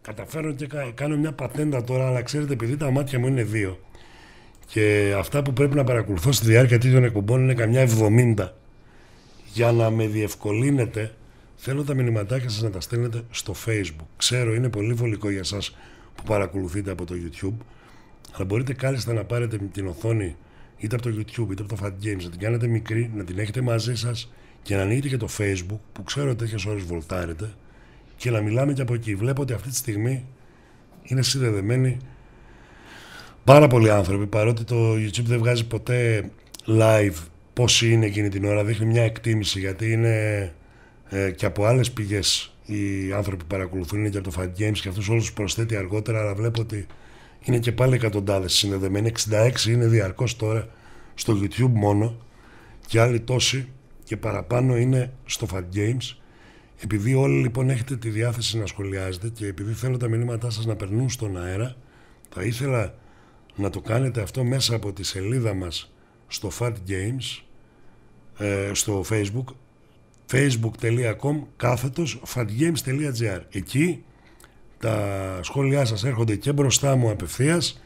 [SPEAKER 1] Καταφέρω και κάνω μια πατέντα τώρα, αλλά ξέρετε, επειδή τα μάτια μου είναι δύο και αυτά που πρέπει να παρακολουθώ στη διάρκεια τέτοιων εκπομπών είναι καμιά 70. Για να με διευκολύνετε, θέλω τα μηνυματάκια σας να τα στέλνετε στο Facebook. Ξέρω, είναι πολύ βολικό για σας που παρακολουθείτε από το YouTube, αλλά μπορείτε κάλλιστα να πάρετε την οθόνη είτε από το YouTube είτε από το Fat Games, να την κάνετε μικρή, να την έχετε μαζί σας και να ανοίγετε και το Facebook που ξέρω τέτοιες ώρες βολτάρετε και να μιλάμε και από εκεί. Βλέπω ότι αυτή τη στιγμή είναι συνδεδεμένοι πάρα πολλοί άνθρωποι, παρότι το YouTube δεν βγάζει ποτέ live πόσοι είναι εκείνη την ώρα, δείχνει μια εκτίμηση, γιατί είναι ε, και από άλλες πηγές οι άνθρωποι που παρακολουθούν, είναι και από το Fan Games και αυτούς όλους προσθέτει αργότερα, αλλά βλέπω ότι είναι και πάλι εκατοντάδες συνδεδεμένοι, 66 είναι διαρκώς τώρα στο YouTube μόνο και άλλοι τόσοι και παραπάνω είναι στο Fan Games επειδή όλοι λοιπόν έχετε τη διάθεση να σχολιάζετε και επειδή θέλω τα μηνύματά σας να περνούν στον αέρα, θα ήθελα να το κάνετε αυτό μέσα από τη σελίδα μας στο Fat Games, ε, στο facebook, facebook.com κάθετος fatgames.gr. Εκεί τα σχόλιά σας έρχονται και μπροστά μου απευθείας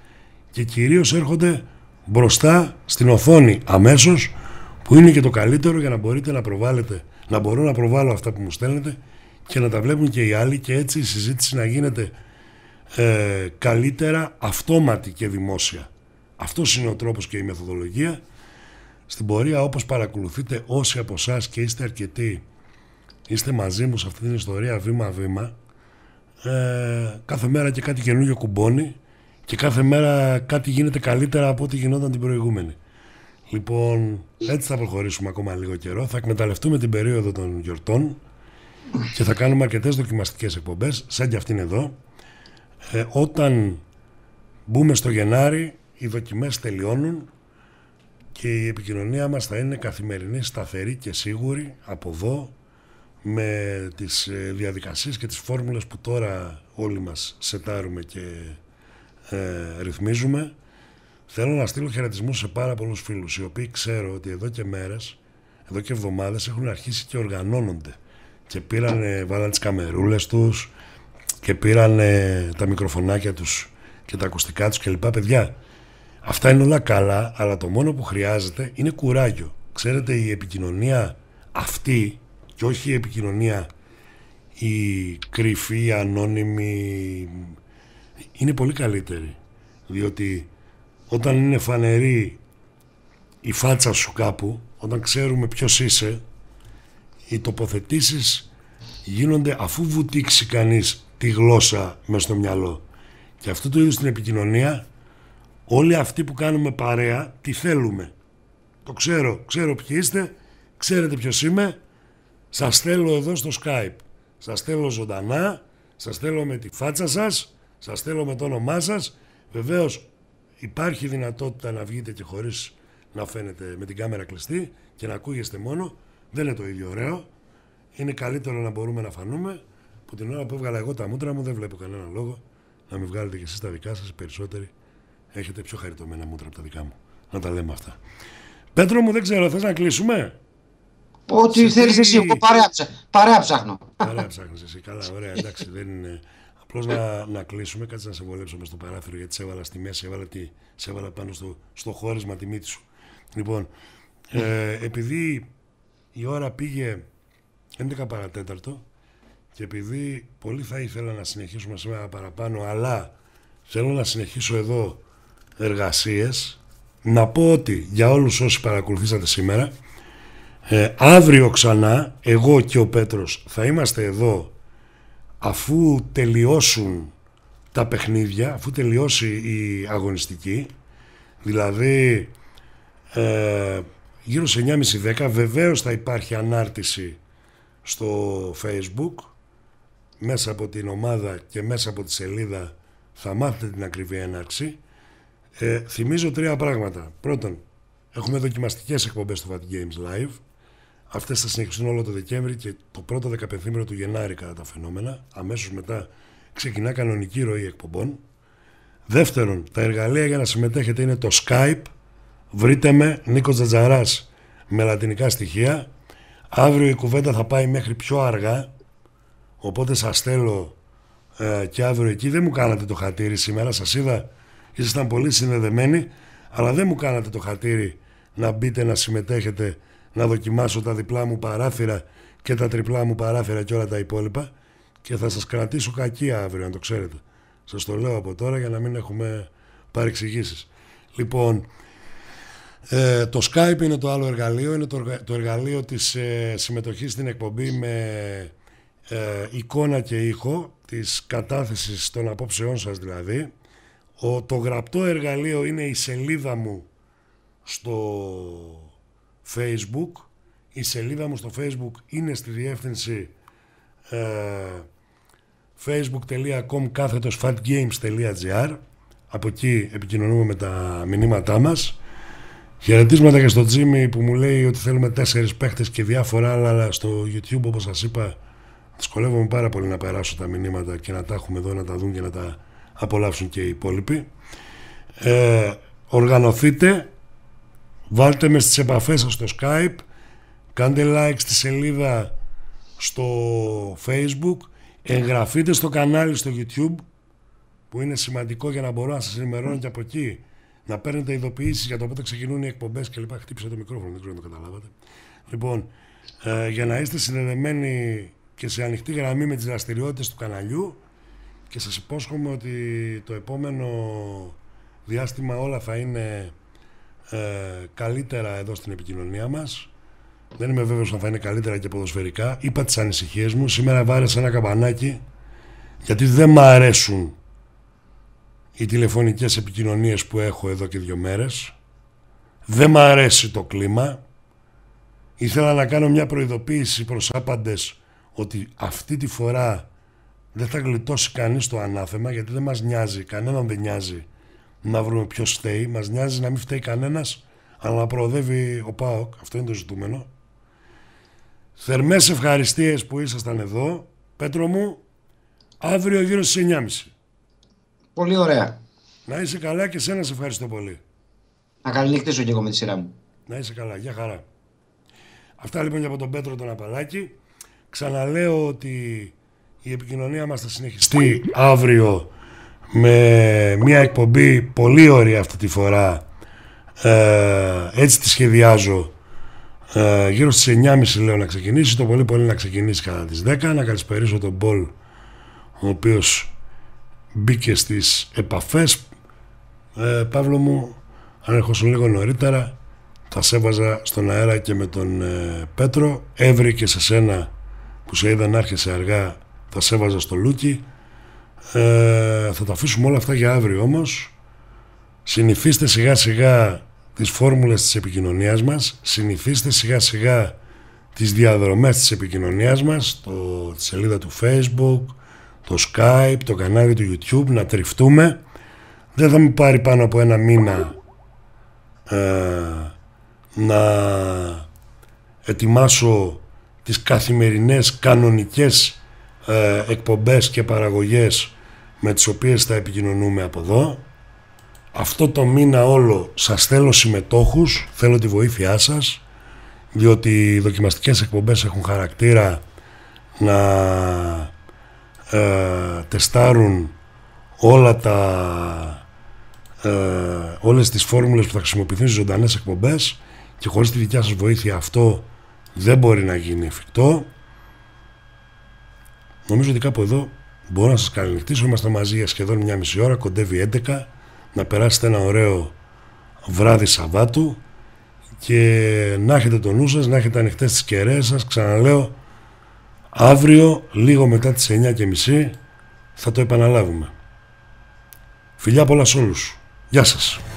[SPEAKER 1] και κυρίως έρχονται μπροστά στην οθόνη αμέσως που είναι και το καλύτερο για να μπορείτε να προβάλλετε να μπορώ να προβάλλω αυτά που μου στέλνετε και να τα βλέπουν και οι άλλοι και έτσι η συζήτηση να γίνεται ε, καλύτερα αυτόματη και δημόσια. Αυτός είναι ο τρόπος και η μεθοδολογία. Στην πορεία όπως παρακολουθείτε όσοι από εσάς και είστε αρκετοί είστε μαζί μου σε αυτή την ιστορία βήμα-βήμα ε, κάθε μέρα και κάτι καινούργιο κουμπώνει και κάθε μέρα κάτι γίνεται καλύτερα από ό,τι γινόταν την προηγούμενη. Λοιπόν, έτσι θα προχωρήσουμε ακόμα λίγο καιρό. Θα εκμεταλλευτούμε την περίοδο των γιορτών και θα κάνουμε αρκετές δοκιμαστικές εκπομπές, σαν κι αυτήν εδώ. Ε, όταν μπούμε στο Γενάρη, οι δοκιμές τελειώνουν και η επικοινωνία μας θα είναι καθημερινή, σταθερή και σίγουρη από εδώ με τις ε, διαδικασίες και τις φόρμουλες που τώρα όλοι μας σετάρουμε και ε, ρυθμίζουμε Θέλω να στείλω χαιρετισμού σε πάρα πολλούς φίλους, οι οποίοι ξέρω ότι εδώ και μέρες, εδώ και εβδομάδες έχουν αρχίσει και οργανώνονται. Και πήραν, ε, βάλαν τις καμερούλες τους και πήραν τα μικροφωνάκια τους και τα ακουστικά τους κλπ. Παιδιά, αυτά είναι όλα καλά, αλλά το μόνο που χρειάζεται είναι κουράγιο. Ξέρετε, η επικοινωνία αυτή και όχι η επικοινωνία η κρυφή, η ανώνυμη είναι πολύ καλύτερη διότι όταν είναι φανερή η φάτσα σου κάπου, όταν ξέρουμε ποιος είσαι, οι τοποθετήσεις γίνονται αφού βουτήξει κανείς τη γλώσσα μέσα στο μυαλό. Και αυτό το είδους στην επικοινωνία, όλοι αυτοί που κάνουμε παρέα, τι θέλουμε. Το ξέρω, ξέρω ποιοι είστε, ξέρετε ποιος είμαι, σας θέλω εδώ στο Skype. Σας θέλω ζωντανά, σας θέλω με τη φάτσα σας, σας θέλω με το όνομά σας. Βεβαίως υπάρχει δυνατότητα να βγείτε και χωρίς να φαίνεται με την κάμερα κλειστή και να ακούγεστε μόνο. Δεν είναι το ίδιο ωραίο. Είναι καλύτερο να μπορούμε να φανούμε που την ώρα που έβγαλα εγώ τα μούτρα μου δεν βλέπω κανένα λόγο να μην βγάλετε κι εσείς τα δικά σας περισσότεροι. Έχετε πιο χαριτωμένα μούτρα από τα δικά μου. Να τα λέμε αυτά. Πέτρο μου, δεν ξέρω, θες να κλείσουμε.
[SPEAKER 2] Ό,τι θέλεις εσύ, εγώ παρέα,
[SPEAKER 1] ψάχνω. Παρέα ψάχνεις εσύ. Καλά, ωραία, εντάξει, δεν είναι. Απλώς να, να κλείσουμε, κάτσε να σε βολέψω στο παράθυρο γιατί σε έβαλα στη μέση, έβαλα τη, σε έβαλα πάνω στο, στο χώρισμα τη μύτη σου. Λοιπόν, ε, επειδή η ώρα πήγε 11 παρατέταρτο και επειδή πολύ θα ήθελα να συνεχίσουμε σήμερα παραπάνω, αλλά θέλω να συνεχίσω εδώ εργασίες, να πω ότι για όλους όσοι παρακολουθήσατε σήμερα, ε, αύριο ξανά εγώ και ο Πέτρος θα είμαστε εδώ αφού τελειώσουν τα παιχνίδια, αφού τελειώσει η αγωνιστική, δηλαδή ε, γύρω σε 9.30-10 βεβαίως θα υπάρχει ανάρτηση στο facebook μέσα από την ομάδα και μέσα από τη σελίδα θα μάθετε την ακριβή έναρξη ε, θυμίζω τρία πράγματα πρώτον έχουμε δοκιμαστικές εκπομπές στο Fat Games Live Αυτές θα συνεχιστούν όλο το Δεκέμβρη και το πρώτο δεκαπενθήμερο του Γενάρη κατά τα φαινόμενα. Αμέσως μετά ξεκινά κανονική ροή εκπομπών. Δεύτερον, τα εργαλεία για να συμμετέχετε είναι το Skype. Βρείτε με Νίκος Τζατζαράς με λατινικά στοιχεία. Αύριο η κουβέντα θα πάει μέχρι πιο αργά. Οπότε σας θέλω ε, και αύριο εκεί. Δεν μου κάνατε το χατήρι σήμερα. Σας είδα, ήσασταν πολύ συνδεδεμένοι. Αλλά δεν μου κάνατε το χατήρι να μπείτε να συμμετέχετε να δοκιμάσω τα διπλά μου παράθυρα και τα τριπλά μου παράθυρα και όλα τα υπόλοιπα και θα σας κρατήσω κακία αύριο, αν το ξέρετε. Σας το λέω από τώρα για να μην έχουμε παρεξηγήσεις. Λοιπόν, ε, το Skype είναι το άλλο εργαλείο, είναι το, εργαλείο της ε, συμμετοχής στην εκπομπή με ε, εικόνα και ήχο, της κατάθεσης των απόψεών σας δηλαδή. Ο, το γραπτό εργαλείο είναι η σελίδα μου στο facebook. Η σελίδα μου στο facebook είναι στη διεύθυνση ε, facebook.com κάθετος fatgames.gr Από εκεί επικοινωνούμε με τα μηνύματά μας. Χαιρετίσματα και στο Τζίμι που μου λέει ότι θέλουμε τέσσερις παίχτες και διάφορα άλλα, αλλά στο YouTube όπως σας είπα δυσκολεύομαι πάρα πολύ να περάσω τα μηνύματα και να τα έχουμε εδώ, να τα δουν και να τα απολαύσουν και οι υπόλοιποι. Ε, οργανωθείτε, Βάλτε μες στις επαφές σας στο Skype, κάντε like στη σελίδα στο Facebook, εγγραφείτε στο κανάλι στο YouTube, που είναι σημαντικό για να μπορώ να σας ενημερώνω και από εκεί, να παίρνετε ειδοποιήσεις για το πότε ξεκινούν οι εκπομπές και λοιπά. Χτύπησα το μικρόφωνο, δεν ξέρω αν το καταλάβατε. Λοιπόν, ε, για να είστε συνδεδεμένοι και σε ανοιχτή γραμμή με τις δραστηριότητες του καναλιού και σας υπόσχομαι ότι το επόμενο διάστημα όλα θα είναι ε, καλύτερα εδώ στην επικοινωνία μας. Δεν είμαι βέβαιος αν θα είναι καλύτερα και ποδοσφαιρικά. Είπα τις ανησυχίες μου. Σήμερα βάρεσα ένα καμπανάκι γιατί δεν μ' αρέσουν οι τηλεφωνικές επικοινωνίες που έχω εδώ και δύο μέρες. Δεν μ' αρέσει το κλίμα. Ήθελα να κάνω μια προειδοποίηση προς άπαντες ότι αυτή τη φορά δεν θα γλιτώσει κανείς το ανάθεμα γιατί δεν μας νοιάζει, κανέναν δεν νοιάζει να βρούμε ποιος φταίει. Μας νοιάζει να μην φταίει κανένας, αλλά να προοδεύει ο ΠΑΟΚ. Αυτό είναι το ζητούμενο. Θερμές ευχαριστίες που ήσασταν εδώ. Πέτρο μου, αύριο γύρω στις 9.30. Πολύ ωραία. Να είσαι καλά και σένα σε ευχαριστώ πολύ. Να καληνυχτήσω και εγώ με τη σειρά μου. Να είσαι καλά, για χαρά. Αυτά λοιπόν και από τον Πέτρο τον Απαλάκη. Ξαναλέω ότι η επικοινωνία μας θα συνεχιστεί αύριο με μια εκπομπή πολύ ωραία αυτή τη φορά ε, έτσι τη σχεδιάζω ε, γύρω στις 9.30 λέω να ξεκινήσει το πολύ πολύ να ξεκινήσει κατά τις 10 να καλησπερίσω τον Πολ ο οποίος μπήκε στις επαφές ε, Παύλο μου αν έρχοσουν λίγο νωρίτερα τα σέβαζα στον αέρα και με τον ε, Πέτρο έβρι και σε σένα που σε είδα να άρχισε αργά θα σέβαζα στο Λούκι ε, θα τα αφήσουμε όλα αυτά για αύριο όμως. Συνηθίστε σιγά σιγά τις φόρμουλες της επικοινωνίας μας. Συνηθίστε σιγά σιγά τις διαδρομές της επικοινωνίας μας. Το, τη σελίδα του facebook, το skype, το κανάλι του youtube. Να τριφτούμε. Δεν θα μου πάρει πάνω από ένα μήνα ε, να ετοιμάσω τις καθημερινές κανονικές ε, εκπομπές και παραγωγές με τις οποίες θα επικοινωνούμε από εδώ. Αυτό το μήνα όλο σας θέλω συμμετόχους, θέλω τη βοήθειά σας, διότι οι δοκιμαστικές εκπομπές έχουν χαρακτήρα να ε, τεστάρουν όλα τα, ε, όλες τις φόρμουλες που θα χρησιμοποιηθούν στις ζωντανές εκπομπές και χωρίς τη δικιά σας βοήθεια αυτό δεν μπορεί να γίνει εφικτό. Νομίζω ότι κάπου εδώ Μπορώ να σας καληνυχτήσω. Είμαστε μαζί για σχεδόν μια μισή ώρα. Κοντεύει 11. Να περάσετε ένα ωραίο βράδυ Σαββάτου και να έχετε το νου σας, να έχετε ανοιχτές τις κεραίες σας. Ξαναλέω, αύριο, λίγο μετά τις 9.30, θα το επαναλάβουμε. Φιλιά πολλά σε όλους. Γεια σας.